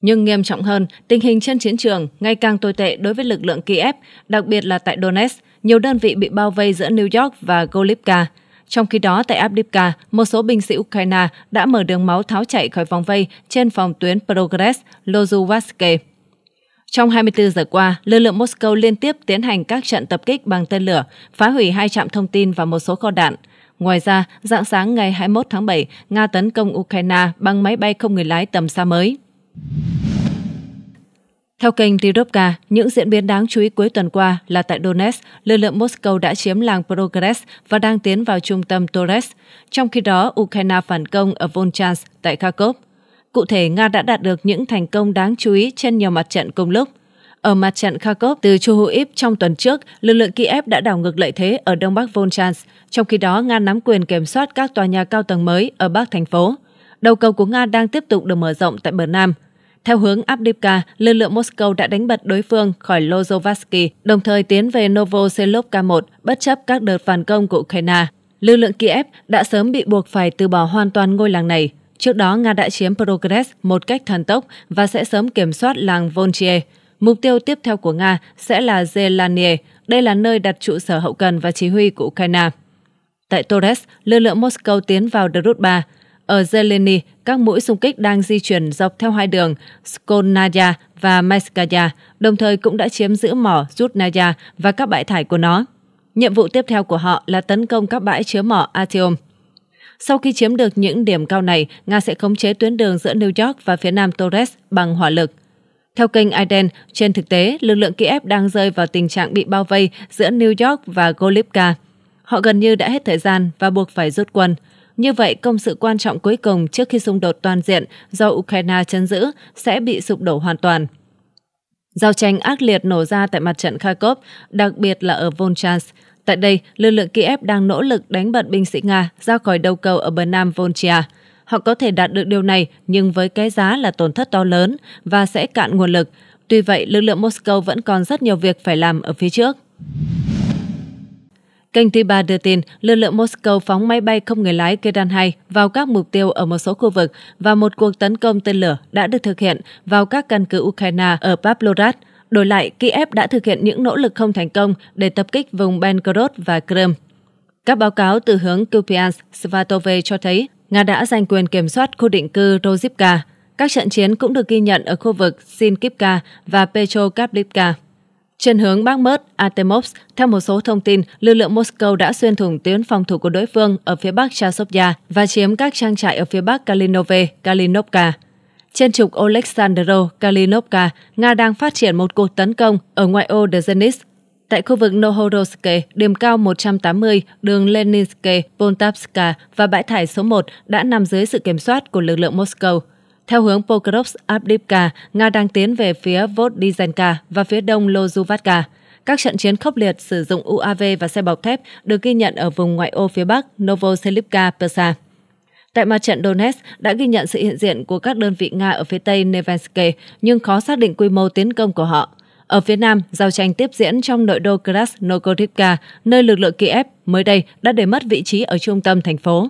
Nhưng nghiêm trọng hơn, tình hình trên chiến trường ngày càng tồi tệ đối với lực lượng Kiev, đặc biệt là tại Donetsk, nhiều đơn vị bị bao vây giữa New York và Golivka. Trong khi đó, tại Abdivka, một số binh sĩ Ukraine đã mở đường máu tháo chạy khỏi vòng vây trên phòng tuyến Progress Lozuwaske. Trong 24 giờ qua, lực lượng Moscow liên tiếp tiến hành các trận tập kích bằng tên lửa, phá hủy hai trạm thông tin và một số kho đạn. Ngoài ra, dạng sáng ngày 21 tháng 7, Nga tấn công Ukraine bằng máy bay không người lái tầm xa mới. Theo kênh Tirovka, những diễn biến đáng chú ý cuối tuần qua là tại Donetsk, lực lượng Moscow đã chiếm làng Progress và đang tiến vào trung tâm Torres. Trong khi đó, Ukraine phản công ở Volchansk tại Kharkov. Cụ thể, Nga đã đạt được những thành công đáng chú ý trên nhiều mặt trận cùng lúc. Ở mặt trận Kharkov từ Chuhuip trong tuần trước, lực lượng Kiev đã đảo ngược lợi thế ở đông bắc Volchansk, trong khi đó Nga nắm quyền kiểm soát các tòa nhà cao tầng mới ở bắc thành phố. Đầu cầu của Nga đang tiếp tục được mở rộng tại bờ nam. Theo hướng Abdivka, lực lượng Moscow đã đánh bật đối phương khỏi Lozovatsky, đồng thời tiến về Novoselovka 1 bất chấp các đợt phản công của Ukraine. Lực lượng Kiev đã sớm bị buộc phải từ bỏ hoàn toàn ngôi làng này. Trước đó, Nga đã chiếm Progress một cách thần tốc và sẽ sớm kiểm soát làng Volchie. Mục tiêu tiếp theo của Nga sẽ là Zelanie, đây là nơi đặt trụ sở hậu cần và chỉ huy của Ukraine. Tại Torres, lực lượng Moscow tiến vào Druzhba. Ở Zeleny, các mũi xung kích đang di chuyển dọc theo hai đường Skolnaya và Maiskaya, đồng thời cũng đã chiếm giữ mỏ Rutnaya và các bãi thải của nó. Nhiệm vụ tiếp theo của họ là tấn công các bãi chứa mỏ Atium. Sau khi chiếm được những điểm cao này, Nga sẽ khống chế tuyến đường giữa New York và phía nam Torres bằng hỏa lực. Theo kênh Iden, trên thực tế, lực lượng Kiev đang rơi vào tình trạng bị bao vây giữa New York và golipka. Họ gần như đã hết thời gian và buộc phải rút quân. Như vậy, công sự quan trọng cuối cùng trước khi xung đột toàn diện do Ukraine chấn giữ sẽ bị sụp đổ hoàn toàn. Giao tranh ác liệt nổ ra tại mặt trận Kharkov, đặc biệt là ở Volchansk. Tại đây, lực lượng Kiev đang nỗ lực đánh bật binh sĩ Nga ra khỏi đầu cầu ở bờ nam Volchia. Họ có thể đạt được điều này nhưng với cái giá là tổn thất to lớn và sẽ cạn nguồn lực. Tuy vậy, lực lượng Moscow vẫn còn rất nhiều việc phải làm ở phía trước. Kênh ba đưa tin, lực lượng Moscow phóng máy bay không người lái Kedan-2 vào các mục tiêu ở một số khu vực và một cuộc tấn công tên lửa đã được thực hiện vào các căn cứ Ukraine ở Pavlograd. Đổi lại, Kiev đã thực hiện những nỗ lực không thành công để tập kích vùng Belgorod và Crimea. Các báo cáo từ hướng Kupiansk, Svatove cho thấy Nga đã giành quyền kiểm soát khu định cư Rozivka. Các trận chiến cũng được ghi nhận ở khu vực Sinkivka và Petrokavlivka. Trên hướng Bắc Mớt, Artemovsk, theo một số thông tin, lực lượng Moscow đã xuyên thủng tuyến phòng thủ của đối phương ở phía bắc Chasovya và chiếm các trang trại ở phía bắc Kalinove, Kalinovka. Trên trục Oleksandro Kalinovka, Nga đang phát triển một cuộc tấn công ở ngoại ô Dzhenitsk. Tại khu vực Nohorovske, điểm cao 180, đường Leninske, Poltavska và bãi thải số 1 đã nằm dưới sự kiểm soát của lực lượng Moscow. Theo hướng Pokrovsk Abdivka, Nga đang tiến về phía Vodizhenka và phía đông Lozuvatka. Các trận chiến khốc liệt sử dụng UAV và xe bọc thép được ghi nhận ở vùng ngoại ô phía bắc Novoselivka Persa. Tại mặt trận Donetsk đã ghi nhận sự hiện diện của các đơn vị Nga ở phía tây Nevensky, nhưng khó xác định quy mô tiến công của họ. Ở phía nam, giao tranh tiếp diễn trong nội đô Krasnogorivka, nơi lực lượng Kiev mới đây đã để mất vị trí ở trung tâm thành phố.